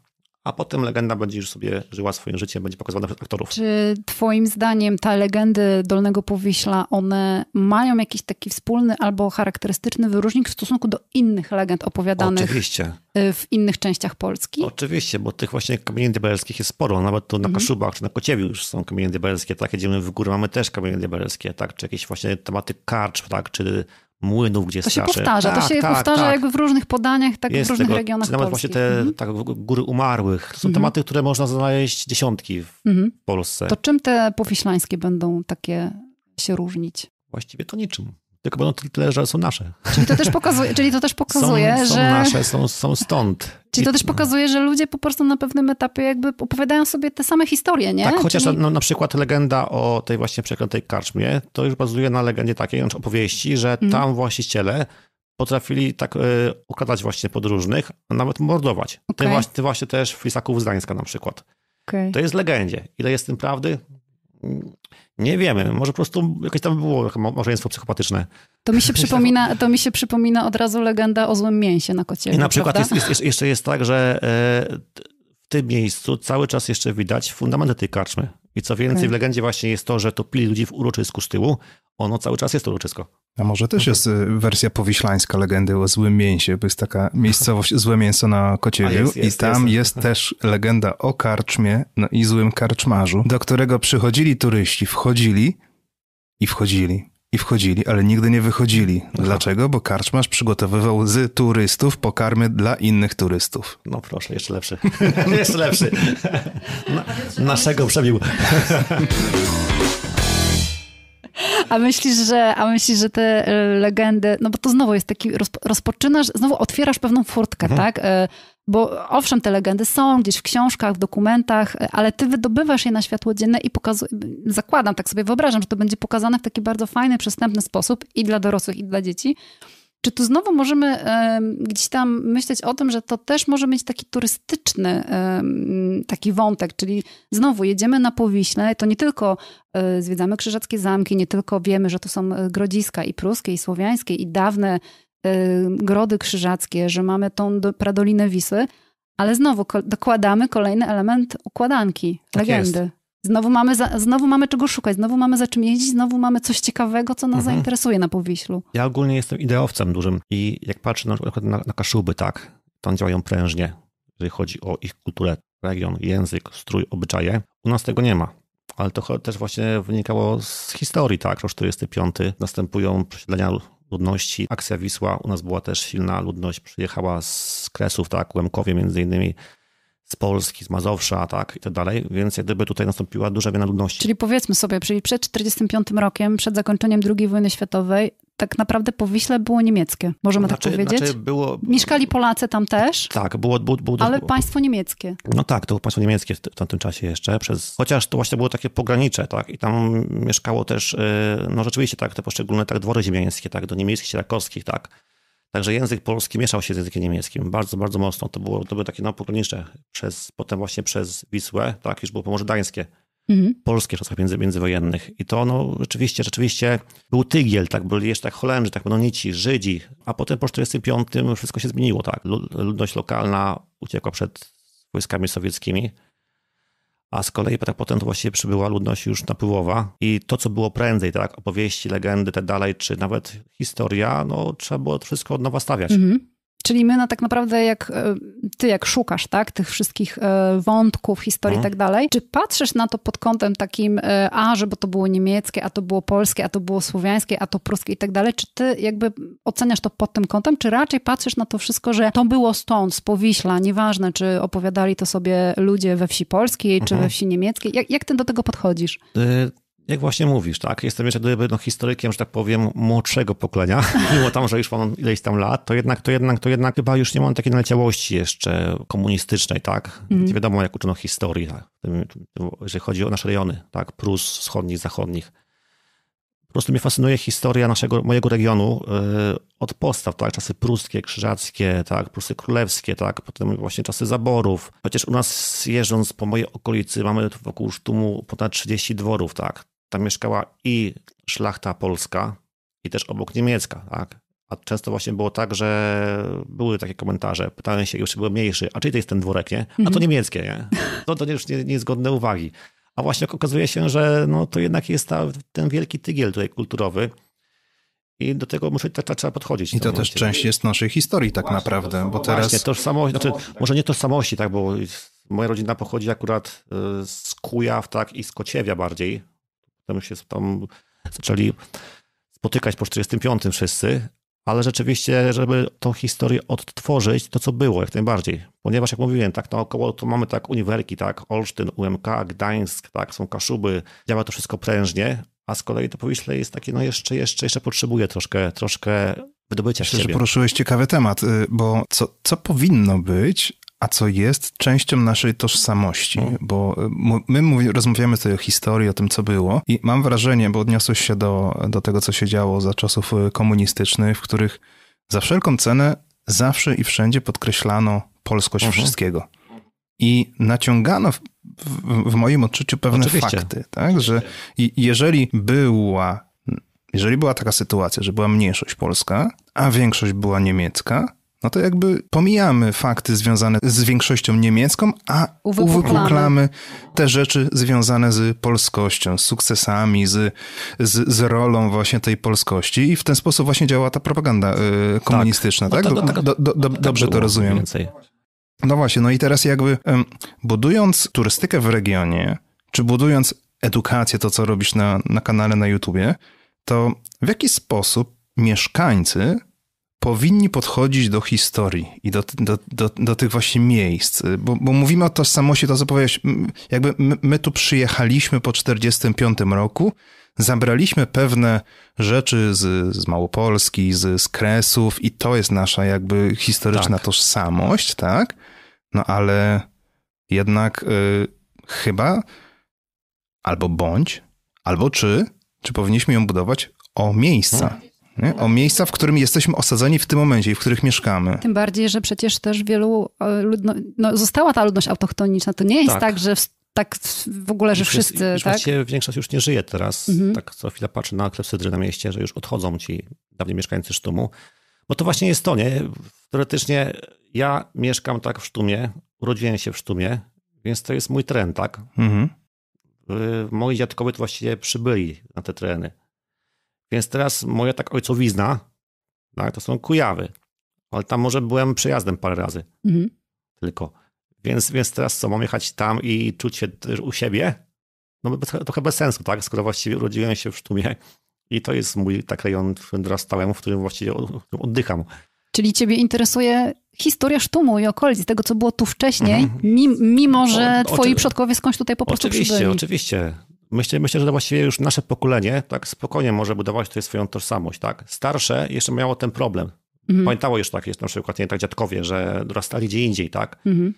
a potem legenda będzie już sobie żyła swoje życie, będzie pokazywana przez aktorów. Czy twoim zdaniem te legendy Dolnego Powiśla, one mają jakiś taki wspólny albo charakterystyczny wyróżnik w stosunku do innych legend opowiadanych Oczywiście. Y, w innych częściach Polski? Oczywiście, bo tych właśnie kamieni diabelskich jest sporo. Nawet tu na mhm. Kaszubach czy na Kociewiu już są kamienie diabelskie, tak? Jedziemy w górę, mamy też kamienie diabelskie, tak? Czy jakieś właśnie tematy karcz, tak? Czy młynów, gdzie to straszy. To się powtarza, tak, to się tak, powtarza tak. jakby w różnych podaniach, tak Jest w różnych tego, regionach Nawet właśnie te mhm. tak, góry umarłych. To są mhm. tematy, które można znaleźć dziesiątki w mhm. Polsce. To czym te powiślańskie będą takie się różnić? Właściwie to niczym tylko będą tyle, że są nasze. Czyli to też pokazuje, czyli to też pokazuje są, że... Są nasze, są, są stąd. Czyli to też pokazuje, że ludzie po prostu na pewnym etapie jakby opowiadają sobie te same historie, nie? Tak, chociaż Czyli... na przykład legenda o tej właśnie przeklętej karczmie, to już bazuje na legendzie takiej opowieści, że mm. tam właściciele potrafili tak y, właśnie podróżnych, a nawet mordować. Okay. Ty, właśnie, ty właśnie też Flisaków z Gdańska na przykład. Okay. To jest legendzie. Ile jest w tym prawdy? nie wiemy, może po prostu jakieś tam było małżeństwo psychopatyczne. To mi się przypomina, to mi się przypomina od razu legenda o złym mięsie na kocie. I na przykład jest, jest, jeszcze jest tak, że e, w tym miejscu cały czas jeszcze widać fundamenty tej karczmy. I co więcej, okay. w legendzie właśnie jest to, że topili ludzi w uroczysku z tyłu. Ono cały czas jest uroczysko. A może też mhm. jest y, wersja powiślańska legendy o złym mięsie, bo jest taka miejscowość Złe Mięso na Kociewiu jest, jest, i tam jest. jest. też legenda o karczmie no i złym karczmarzu, do którego przychodzili turyści, wchodzili i wchodzili i wchodzili, ale nigdy nie wychodzili. Dlaczego? Bo karczmarz przygotowywał z turystów pokarmy dla innych turystów. No proszę, jeszcze lepszy. jeszcze lepszy. Na, naszego przebił. A myślisz, że, a myślisz, że te e, legendy, no bo to znowu jest taki, rozpoczynasz, znowu otwierasz pewną furtkę, mhm. tak? E, bo owszem, te legendy są gdzieś w książkach, w dokumentach, e, ale ty wydobywasz je na światło dzienne i pokazujesz, zakładam, tak sobie wyobrażam, że to będzie pokazane w taki bardzo fajny, przystępny sposób i dla dorosłych, i dla dzieci. Czy tu znowu możemy gdzieś tam myśleć o tym, że to też może mieć taki turystyczny taki wątek, czyli znowu jedziemy na Powiśle, to nie tylko e, zwiedzamy krzyżackie zamki, nie tylko wiemy, że to są e, grodziska i pruskie, i słowiańskie, i dawne e, grody krzyżackie, że mamy tą pradolinę Wisły, ale znowu dokładamy kolejny element układanki, tak legendy. Jest. Znowu mamy, za, znowu mamy czego szukać, znowu mamy za czym jeździć, znowu mamy coś ciekawego, co nas mhm. zainteresuje na Powiślu. Ja ogólnie jestem ideowcem dużym i jak patrzę na przykład na, na Kaszuby, tak, tam działają prężnie, jeżeli chodzi o ich kulturę, region, język, strój, obyczaje. U nas tego nie ma. Ale to też właśnie wynikało z historii, tak? Rok 45 następują przesiedlenia ludności. Akcja Wisła u nas była też silna, ludność przyjechała z Kresów, tak? Łemkowie między innymi z Polski, z Mazowsza, tak, i tak dalej, więc jak gdyby tutaj nastąpiła duża wiena ludności. Czyli powiedzmy sobie, czyli przed 45 rokiem, przed zakończeniem II wojny światowej, tak naprawdę Powiśle było niemieckie, możemy tak znaczy, tak powiedzieć. Znaczy było... Mieszkali Polacy tam też. Tak, było, było, było ale było. państwo niemieckie. No tak, to było państwo niemieckie w, tamtym czasie jeszcze, przez, chociaż to właśnie było takie pogranicze, tak, i tam mieszkało też, y, no rzeczywiście tak, te poszczególne tak dwory ziemiańskie, tak, do niemieckich, rakowskich, tak, Także język polski mieszał się z językiem niemieckim bardzo, bardzo mocno. To było, to były takie napokolnicze przez, potem właśnie przez Wisłę, tak, już było Pomorze Dańskie. Mhm. Polskie w czasach między, międzywojennych. I to no, rzeczywiście, rzeczywiście był Tygiel, tak, byli jeszcze tak Holendrzy, tak Menonici, Żydzi, a potem po 1945 wszystko się zmieniło, tak. Ludność lokalna uciekła przed wojskami sowieckimi a z kolei potem to właściwie przybyła ludność już napływowa i to, co było prędzej, tak, opowieści, legendy, te tak dalej, czy nawet historia, no trzeba było to wszystko od nowa stawiać. Mhm. Czyli my no, tak naprawdę, jak e, ty, jak szukasz tak, tych wszystkich e, wątków, historii i no. tak dalej, czy patrzysz na to pod kątem takim, e, a, że bo to było niemieckie, a to było polskie, a to było słowiańskie, a to pruskie i tak dalej, czy ty jakby oceniasz to pod tym kątem, czy raczej patrzysz na to wszystko, że to było stąd, z Powiśla, nieważne, czy opowiadali to sobie ludzie we wsi polskiej, czy mhm. we wsi niemieckiej, jak, jak ty do tego podchodzisz? Y jak właśnie mówisz, tak? Jestem jeszcze gdyby, no, historykiem, że tak powiem, młodszego pokolenia, mimo tam, że już mam ileś tam lat, to jednak, to jednak, to jednak chyba już nie mam takiej naleciałości jeszcze komunistycznej, tak? Mm. wiadomo, jak uczono historii, tak? jeżeli chodzi o nasze rejony, tak? Prus, wschodnich, zachodnich. Po prostu mnie fascynuje historia naszego, mojego regionu yy, od postaw, tak? Czasy pruskie, krzyżackie, tak? Prusy królewskie, tak? Potem właśnie czasy zaborów. Chociaż u nas jeżdżąc po mojej okolicy mamy wokół Sztumu ponad 30 dworów, tak? tam mieszkała i szlachta polska, i też obok niemiecka, tak? A często właśnie było tak, że były takie komentarze, pytałem się, już byłem mniejszy, a czy to jest ten dworek, nie? A to mhm. niemieckie, nie? No to już nie, nie uwagi. A właśnie okazuje się, że no, to jednak jest ta, ten wielki tygiel tutaj kulturowy, i do tego muszę, tak, trzeba podchodzić. I to też momencie. część jest naszej historii tak właśnie, naprawdę, bo teraz... Właśnie, tożsamość, znaczy, tak. może nie tożsamości, tak, bo moja rodzina pochodzi akurat e, z Kujaw, tak, i z Kociewia bardziej, Potem się tam zaczęli spotykać po 45 wszyscy, ale rzeczywiście, żeby tą historię odtworzyć, to co było, jak najbardziej. Ponieważ, jak mówiłem, tak naokoło to mamy tak uniwerki, tak, Olsztyn, UMK, Gdańsk, tak, są Kaszuby, działa to wszystko prężnie, a z kolei to Powiśle jest takie, no jeszcze, jeszcze, jeszcze potrzebuje troszkę, troszkę wydobycia Myślę, z że poruszyłeś ciekawy temat, y, bo co, co powinno być, a co jest częścią naszej tożsamości, mhm. bo e, my mówi, rozmawiamy tutaj o historii, o tym, co było i mam wrażenie, bo odniosłeś się do, do tego, co się działo za czasów e, komunistycznych, w których za wszelką cenę zawsze i wszędzie podkreślano polskość mhm. wszystkiego. I naciągano w, w, w moim odczuciu pewne Oczywiście. fakty, tak? Że jeżeli była, jeżeli była taka sytuacja, że była mniejszość polska, a większość była niemiecka, no to jakby pomijamy fakty związane z większością niemiecką, a uwypuklamy te rzeczy związane z polskością, z sukcesami, z, z, z, rolą właśnie tej polskości i w ten sposób właśnie działa ta propaganda y, tak. komunistyczna, no tak? No tak? Do, do, do, no tak dobrze to rozumiem. No właśnie, no i teraz jakby y, budując turystykę w regionie, czy budując edukację, to co robisz na, na kanale na YouTubie, to w jaki sposób mieszkańcy powinni podchodzić do historii i do, do, do, do tych właśnie miejsc, bo, bo mówimy o tożsamości, to co powiedziałeś, jakby my, my tu przyjechaliśmy po 1945 roku, zabraliśmy pewne rzeczy z, z Małopolski, z, z Kresów i to jest nasza jakby historyczna tak. tożsamość, tak? No ale jednak y, chyba albo bądź, albo czy, czy powinniśmy ją budować o miejsca. Hmm. Nie? O miejsca, w którym jesteśmy osadzeni w tym momencie i w których mieszkamy. Tym bardziej, że przecież też wielu e, ludno, no, została ta ludność autochtoniczna. To nie jest tak, tak że w, tak w ogóle, że już wszyscy. Jest, tak? większość już nie żyje teraz. Mhm. Tak co chwila patrzę na klepsydry na mieście, że już odchodzą ci dawni mieszkańcy Sztumu. Bo to właśnie jest to, nie? Teoretycznie ja mieszkam tak w Sztumie, urodziłem się w Sztumie, więc to jest mój teren, tak? Mhm. Y, moi dziadkowie to właściwie przybyli na te tereny. Więc teraz moja tak ojcowizna, tak, to są Kujawy. Ale tam może byłem przejazdem parę razy. Mhm. Tylko. Więc, więc teraz co, mam jechać tam i czuć się u siebie? No to trochę bez sensu, tak? Skoro właściwie urodziłem się w Sztumie i to jest mój tak rejon, w którym dorastałem, w którym właściwie oddycham. Czyli ciebie interesuje historia Sztumu i okolic, tego co było tu wcześniej, mhm. mimo że o, twoi przodkowie skądś tutaj po prostu oczywiście, przybyli. Oczywiście, oczywiście. Myślę, myślę, że właściwie już nasze pokolenie tak spokojnie może budować tutaj swoją tożsamość. Tak? Starsze jeszcze miało ten problem. Mhm. Pamiętało już tak, jest na przykład nie tak dziadkowie, że dorastali gdzie indziej, tak? Mhm.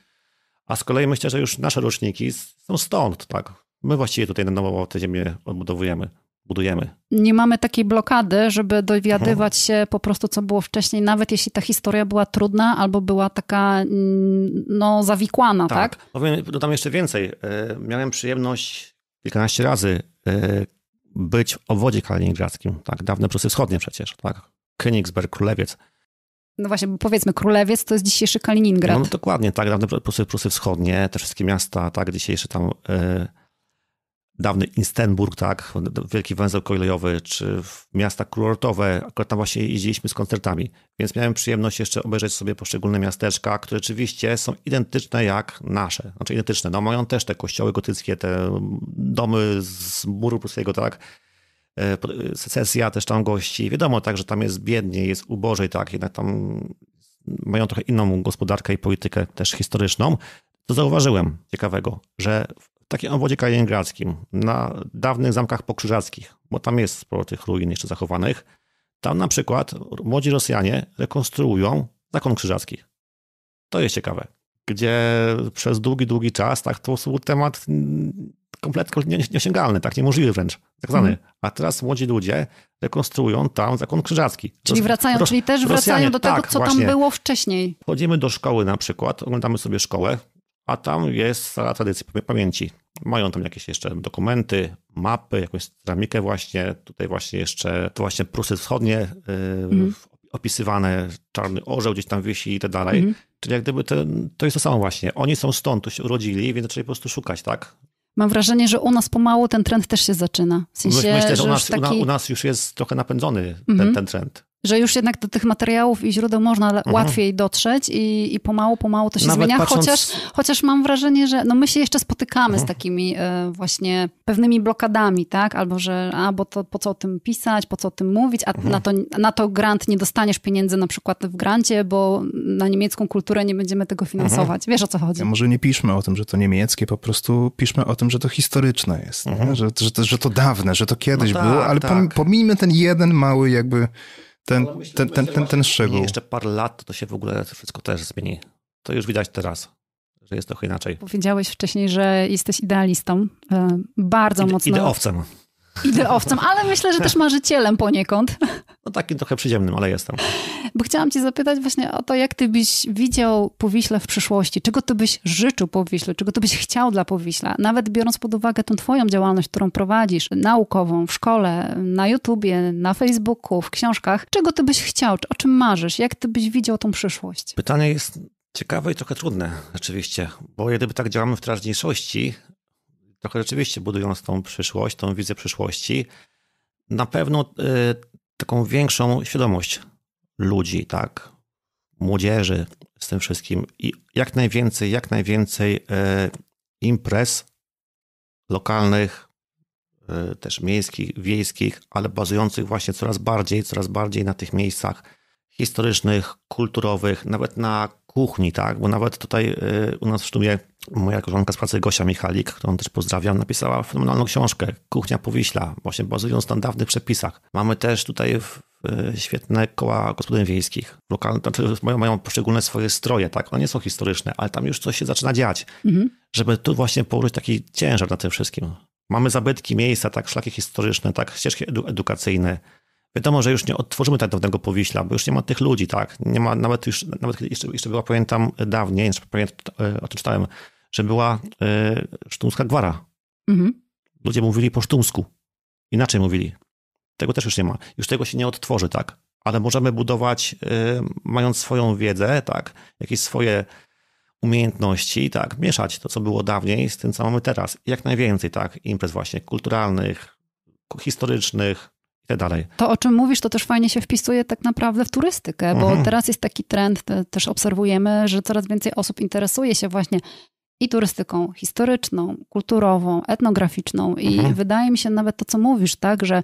A z kolei myślę, że już nasze roczniki są stąd, tak? My właściwie tutaj na nowo tę ziemię odbudowujemy. Budujemy. Nie mamy takiej blokady, żeby dowiadywać mhm. się po prostu, co było wcześniej, nawet jeśli ta historia była trudna albo była taka mm, no, zawikłana, tak? tak? Powiem, dodam jeszcze więcej. E, miałem przyjemność kilkanaście razy e, być w obwodzie kaliningradzkim, tak, dawne Prusy Wschodnie przecież, tak, Königsberg, Królewiec. No właśnie, bo powiedzmy, Królewiec to jest dzisiejszy Kaliningrad. No, no dokładnie, tak, dawne Prusy, Prusy Wschodnie, te wszystkie miasta, tak, dzisiejsze tam e, dawny Instenburg, tak, wielki węzeł kolejowy, czy miasta kurortowe, akurat tam właśnie jeździliśmy z koncertami, więc miałem przyjemność jeszcze obejrzeć sobie poszczególne miasteczka, które rzeczywiście są identyczne jak nasze, znaczy identyczne, no mają też te kościoły gotyckie, te domy z muru polskiego, tak, e, secesja też tam gości, wiadomo tak, że tam jest biedniej, jest ubożej, tak, jednak tam mają trochę inną gospodarkę i politykę też historyczną, to zauważyłem ciekawego, że takim obwodzie kaliningradzkim, na dawnych zamkach pokrzyżackich, bo tam jest sporo tych ruin jeszcze zachowanych. Tam na przykład młodzi Rosjanie rekonstruują zakon krzyżacki. To jest ciekawe. Gdzie przez długi, długi czas tak to był temat kompletnie nieosiągalny, tak niemożliwy wręcz, tak zwany. Mm. A teraz młodzi ludzie rekonstruują tam zakon krzyżacki. Czyli wracają, czyli też wracają Rosjanie, do tego, tak, co właśnie. tam było wcześniej. Chodzimy do szkoły na przykład, oglądamy sobie szkołę, a tam jest sala tradycji pamięci. Mają tam jakieś jeszcze dokumenty, mapy, jakąś ceramikę właśnie, tutaj właśnie jeszcze, to właśnie Prusy Wschodnie yy, mm. opisywane, czarny orzeł gdzieś tam wisi i tak dalej. Mm. Czyli jak gdyby to to jest to samo właśnie. Oni są stąd, tu się urodzili, więc trzeba po prostu szukać, tak? Mam wrażenie, że u nas pomału ten trend też się zaczyna. W sensie, Myślę, że, że u nas, taki... u nas już jest trochę napędzony mm -hmm. ten, mhm. ten trend że już jednak do tych materiałów i źródeł można mhm. łatwiej dotrzeć i, i pomału, pomału to się Nawet zmienia, patrząc... chociaż, chociaż mam wrażenie, że no my się jeszcze spotykamy mhm. z takimi e, właśnie pewnymi blokadami, tak? Albo, że a, bo to po co o tym pisać, po co o tym mówić, a mhm. na, to, na to grant nie dostaniesz pieniędzy na przykład w grancie, bo na niemiecką kulturę nie będziemy tego mhm. finansować. Wiesz o co chodzi? Ja może nie piszmy o tym, że to niemieckie, po prostu piszmy o tym, że to historyczne jest, mhm. że, że, to, że to dawne, że to kiedyś no tak, było, ale tak. pomijmy ten jeden mały jakby ten, myślę, ten, ten, ten, ten szczegół. jeszcze parę lat to się w ogóle wszystko też zmieni. To już widać teraz, że jest trochę inaczej. Powiedziałeś wcześniej, że jesteś idealistą. E, bardzo Ide mocno. Ideowcem. Ideowcem, ale myślę, że też marzycielem poniekąd. No takim trochę przyziemnym, ale jestem. Bo chciałam cię zapytać właśnie o to, jak ty byś widział Powiśle w przyszłości. Czego ty byś życzył Powiśle? Czego ty byś chciał dla Powiśla? Nawet biorąc pod uwagę tą twoją działalność, którą prowadzisz, naukową, w szkole, na YouTubie, na Facebooku, w książkach. Czego ty byś chciał? O czym marzysz? Jak ty byś widział tą przyszłość? Pytanie jest ciekawe i trochę trudne rzeczywiście, bo gdyby tak działamy w teraźniejszości, trochę rzeczywiście budując tą przyszłość, tą wizję przyszłości, na pewno y, taką większą świadomość ludzi, tak? Młodzieży z tym wszystkim i jak najwięcej, jak najwięcej y, imprez lokalnych, y, też miejskich, wiejskich, ale bazujących właśnie coraz bardziej, coraz bardziej na tych miejscach historycznych, kulturowych, nawet na kuchni, tak? Bo nawet tutaj y, u nas w sztumie moja koleżanka z pracy Gosia Michalik, którą też pozdrawiam, napisała fenomenalną książkę Kuchnia Powiśla, właśnie bazując na dawnych przepisach. Mamy też tutaj y, świetne koła gospodyń wiejskich. Lokalne, znaczy mają, mają poszczególne swoje stroje, tak? One nie są historyczne, ale tam już coś się zaczyna dziać, mhm. żeby tu właśnie położyć taki ciężar na tym wszystkim. Mamy zabytki, miejsca, tak, szlaki historyczne, tak, ścieżki edu- edukacyjne, Wiadomo, że już nie odtworzymy tak dawnego powiśla, bo już nie ma tych ludzi, tak? Nie ma nawet już, nawet jeszcze, jeszcze była, pamiętam dawniej, jeszcze pamiętam, e, o tym czytałem, że była y, sztumska gwara. Mhm. Ludzie mówili po sztumsku. Inaczej mówili. Tego też już nie ma. Już tego się nie odtworzy, tak? Ale możemy budować, e, mając swoją wiedzę, tak? Jakieś swoje umiejętności, tak? Mieszać to, co było dawniej z tym, co mamy teraz. Jak najwięcej, tak? Imprez właśnie kulturalnych, historycznych, to, o czym mówisz, to też fajnie się wpisuje tak naprawdę w turystykę, bo mhm. teraz jest taki trend, też obserwujemy, że coraz więcej osób interesuje się właśnie i turystyką historyczną, kulturową, etnograficzną i mhm. wydaje mi się nawet to, co mówisz, tak, że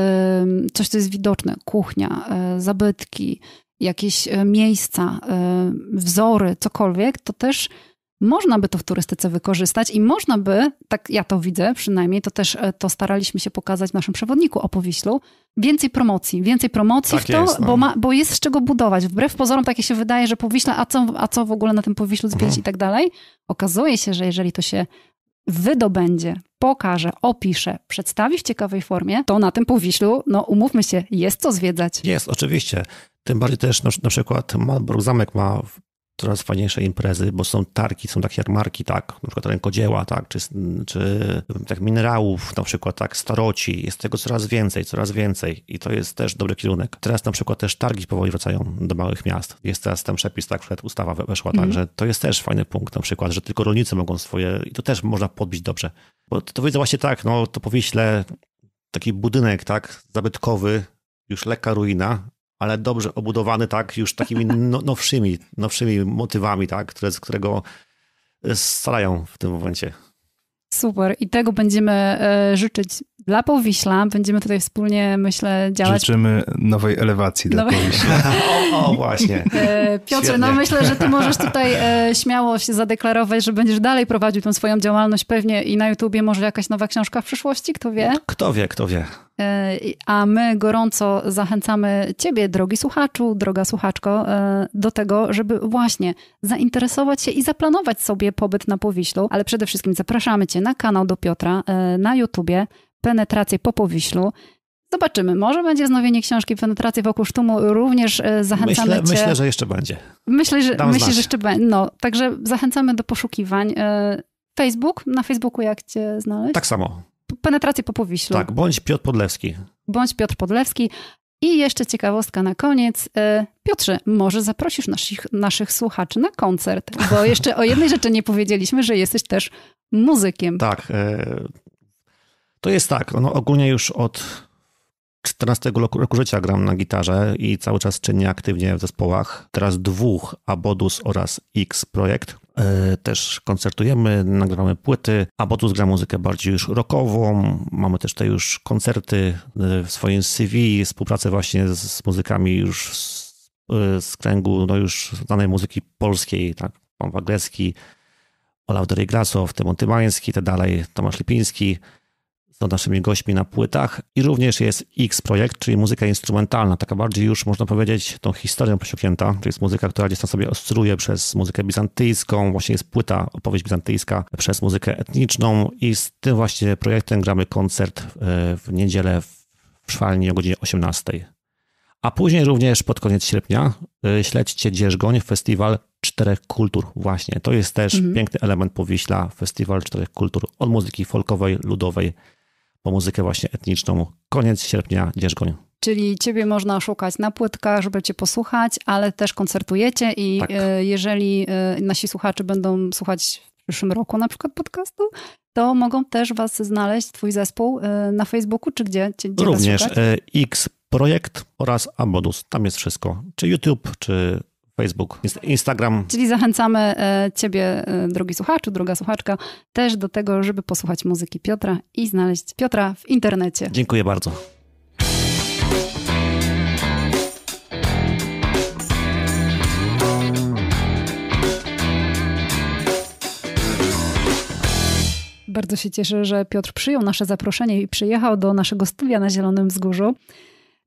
y, coś, co jest widoczne, kuchnia, y, zabytki, jakieś y, miejsca, y, wzory, cokolwiek, to też można by to w turystyce wykorzystać i można by, tak ja to widzę przynajmniej, to też e, to staraliśmy się pokazać w naszym przewodniku o Powiślu, więcej promocji, więcej promocji tak w to, jest, no. bo, ma, bo jest z czego budować. Wbrew pozorom takie się wydaje, że Powiśle, a co, a co w ogóle na tym Powiślu zbić mhm. i tak dalej. Okazuje się, że jeżeli to się wydobędzie, pokaże, opisze, przedstawi w ciekawej formie, to na tym Powiślu, no umówmy się, jest co zwiedzać. Jest, oczywiście. Tym bardziej też na, na przykład Malbork Zamek ma coraz fajniejsze imprezy, bo są targi, są takie jarmarki, tak, na przykład rękodzieła, tak, czy, czy tak minerałów, na przykład tak, staroci, jest tego coraz więcej, coraz więcej i to jest też dobry kierunek. Teraz na przykład też targi powoli wracają do małych miast. Jest teraz ten przepis, tak, przykład ustawa weszła, mm. także mhm. to jest też fajny punkt na przykład, że tylko rolnicy mogą swoje i to też można podbić dobrze. Bo to, to widzę właśnie tak, no to powiśle taki budynek, tak, zabytkowy, już lekka ruina, ale dobrze obudowany tak już takimi no, nowszymi, nowszymi motywami, tak, które, z którego e, scalają w tym momencie. Super i tego będziemy e, życzyć dla Powiśla. Będziemy tutaj wspólnie, myślę, działać. Życzymy nowej elewacji dla nowej... Powiśla. o, o, właśnie. E, Piotr, no Świetnie. no myślę, że ty możesz tutaj śmiało się zadeklarować, że będziesz dalej prowadził tą swoją działalność pewnie i na YouTubie może jakaś nowa książka w przyszłości, kto wie? Kto wie, kto wie. E, a my gorąco zachęcamy Ciebie, drogi słuchaczu, droga słuchaczko, e, do tego, żeby właśnie zainteresować się i zaplanować sobie pobyt na Powiślu, ale przede wszystkim zapraszamy Cię na kanał do Piotra e, na YouTubie Penetrację po Powiślu. Zobaczymy, może będzie wznowienie książki Penetracje wokół sztumu, również zachęcamy myślę, Cię. Myślę, że jeszcze będzie. Myślę, że, myślę, że jeszcze będzie. No, także zachęcamy do poszukiwań. Facebook, na Facebooku jak Cię znaleźć? Tak samo penetrację po Powiślu. Tak, bądź Piotr Podlewski. Bądź Piotr Podlewski. I jeszcze ciekawostka na koniec. E, Piotrze, może zaprosisz naszych, naszych słuchaczy na koncert, bo jeszcze o jednej rzeczy nie powiedzieliśmy, że jesteś też muzykiem. Tak. E, to jest tak, no ogólnie już od 14 roku życia gram na gitarze i cały czas czynię aktywnie w zespołach. Teraz dwóch, Abodus oraz X Projekt. E, też koncertujemy, nagrywamy płyty. Abodus gra muzykę bardziej już rockową. Mamy też te już koncerty e, w swoim CV, współpracę właśnie z, z muzykami już z, e, z, kręgu no już znanej muzyki polskiej, tak? Pan Wagleski, Olaf Dorygrasow, Tymon Tymański, te dalej, Tomasz Lipiński często naszymi gośćmi na płytach i również jest X Projekt, czyli muzyka instrumentalna, taka bardziej już można powiedzieć tą historią przesiąknięta, to jest muzyka, która gdzieś tam sobie oscyluje przez muzykę bizantyjską, właśnie jest płyta, opowieść bizantyjska przez muzykę etniczną i z tym właśnie projektem gramy koncert e, w niedzielę w Szwalni o godzinie 18. A później również pod koniec sierpnia e, śledźcie Dzierżgoń, festiwal czterech kultur właśnie. To jest też mhm. piękny element Powiśla, festiwal czterech kultur od muzyki folkowej, ludowej, po muzykę właśnie etniczną. Koniec sierpnia Dzierżgoń. Czyli ciebie można szukać na płytkach, żeby cię posłuchać, ale też koncertujecie i tak. E, jeżeli e, nasi słuchacze będą słuchać w przyszłym roku na przykład podcastu, to mogą też was znaleźć, twój zespół e, na Facebooku, czy gdzie? gdzie Również X Projekt oraz Abodus, tam jest wszystko. Czy YouTube, czy Facebook, Instagram. Czyli zachęcamy e, Ciebie, e, drogi słuchaczu, droga słuchaczka, też do tego, żeby posłuchać muzyki Piotra i znaleźć Piotra w internecie. Dziękuję bardzo. Bardzo się cieszę, że Piotr przyjął nasze zaproszenie i przyjechał do naszego studia na Zielonym Wzgórzu.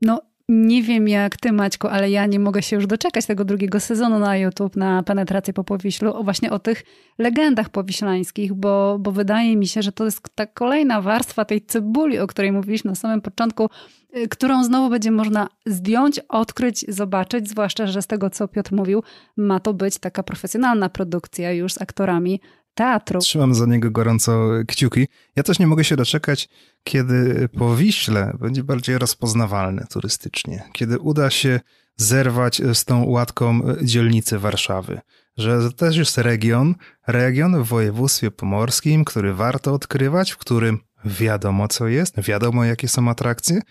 No, nie wiem jak ty, Maćku, ale ja nie mogę się już doczekać tego drugiego sezonu na YouTube, na penetrację po Powiślu, właśnie o tych legendach powiślańskich, bo, bo wydaje mi się, że to jest ta kolejna warstwa tej cebuli, o której mówiliśmy na samym początku, y, którą znowu będzie można zdjąć, odkryć, zobaczyć, zwłaszcza, że z tego, co Piotr mówił, ma to być taka profesjonalna produkcja już z aktorami teatru. Trzymam za niego gorąco kciuki. Ja też nie mogę się doczekać, kiedy po Wiśle będzie bardziej rozpoznawalny turystycznie, kiedy uda się zerwać z tą łatką dzielnicy Warszawy. Że to też jest region, region w województwie pomorskim, który warto odkrywać, w którym wiadomo co jest, wiadomo jakie są atrakcje,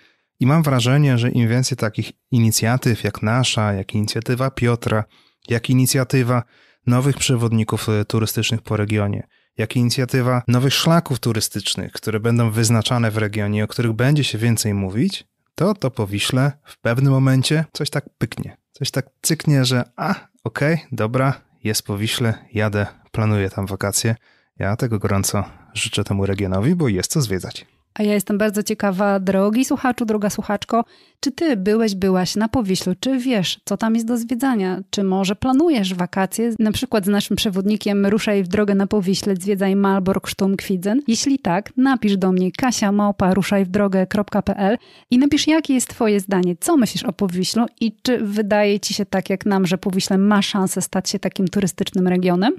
i mam wrażenie, że im więcej takich inicjatyw jak nasza, jak inicjatywa Piotra, jak inicjatywa nowych przewodników e, turystycznych po regionie, jak i inicjatywa nowych szlaków turystycznych, które będą wyznaczane w regionie, o których będzie się więcej mówić, to to po Wiśle w pewnym momencie coś tak pyknie, coś tak cyknie, że a, okej, okay, dobra, jest po Wiśle, jadę, planuję tam wakacje. Ja tego gorąco życzę temu regionowi, bo jest co zwiedzać. A ja jestem bardzo ciekawa, drogi słuchaczu, droga słuchaczko, czy ty byłeś, byłaś na Powiślu, czy wiesz, co tam jest do zwiedzania? Czy może planujesz wakacje, na przykład z naszym przewodnikiem Ruszaj w drogę na Powiśle, zwiedzaj Malbork, Sztum, Kwidzen? Jeśli tak, napisz do mnie kasia małpa ruszajwdrogę.pl i napisz, jakie jest twoje zdanie, co myślisz o Powiślu i czy wydaje ci się tak jak nam, że Powiśle ma szansę stać się takim turystycznym regionem?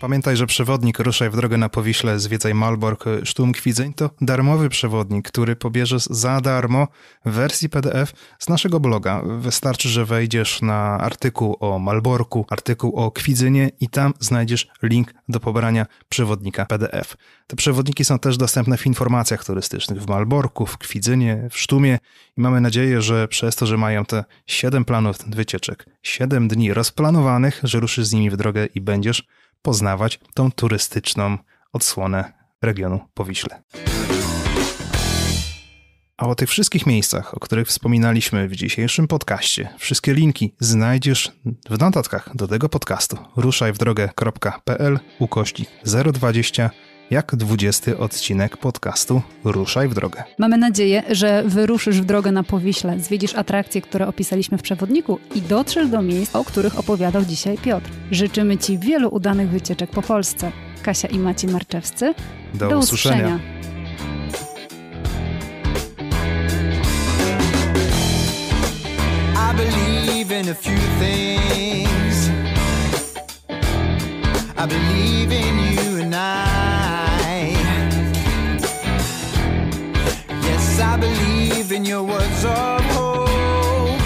Pamiętaj, że przewodnik Ruszaj w drogę na Powiśle, zwiedzaj Malbork, Sztum Kwidzeń to darmowy przewodnik, który pobierzesz za darmo w wersji PDF z naszego bloga. Wystarczy, że wejdziesz na artykuł o Malborku, artykuł o Kwidzynie i tam znajdziesz link do pobrania przewodnika PDF. Te przewodniki są też dostępne w informacjach turystycznych w Malborku, w Kwidzynie, w Sztumie i mamy nadzieję, że przez to, że mają te 7 planów wycieczek, 7 dni rozplanowanych, że ruszysz z nimi w drogę i będziesz poznawać tą turystyczną odsłonę regionu Powiśle. A o tych wszystkich miejscach, o których wspominaliśmy w dzisiejszym podcaście, wszystkie linki znajdziesz w notatkach do tego podcastu ruszajwdrogę.pl ukośnik 020 jak 20 odcinek podcastu Ruszaj w drogę. Mamy nadzieję, że wyruszysz w drogę na Powiśle, zwiedzisz atrakcje, które opisaliśmy w przewodniku i dotrzesz do miejsc, o których opowiadał dzisiaj Piotr. Życzymy Ci wielu udanych wycieczek po Polsce. Kasia i Maciej Marczewscy. Do, do usłyszenia. usłyszenia. I believe in you and I. believe in your words of hope.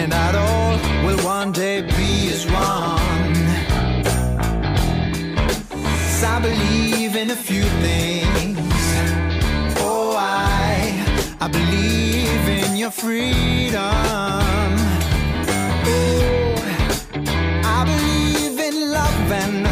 And that all will one day be as one. Cause I believe in a few things. Oh, I, I believe in your freedom. Oh, I believe in love and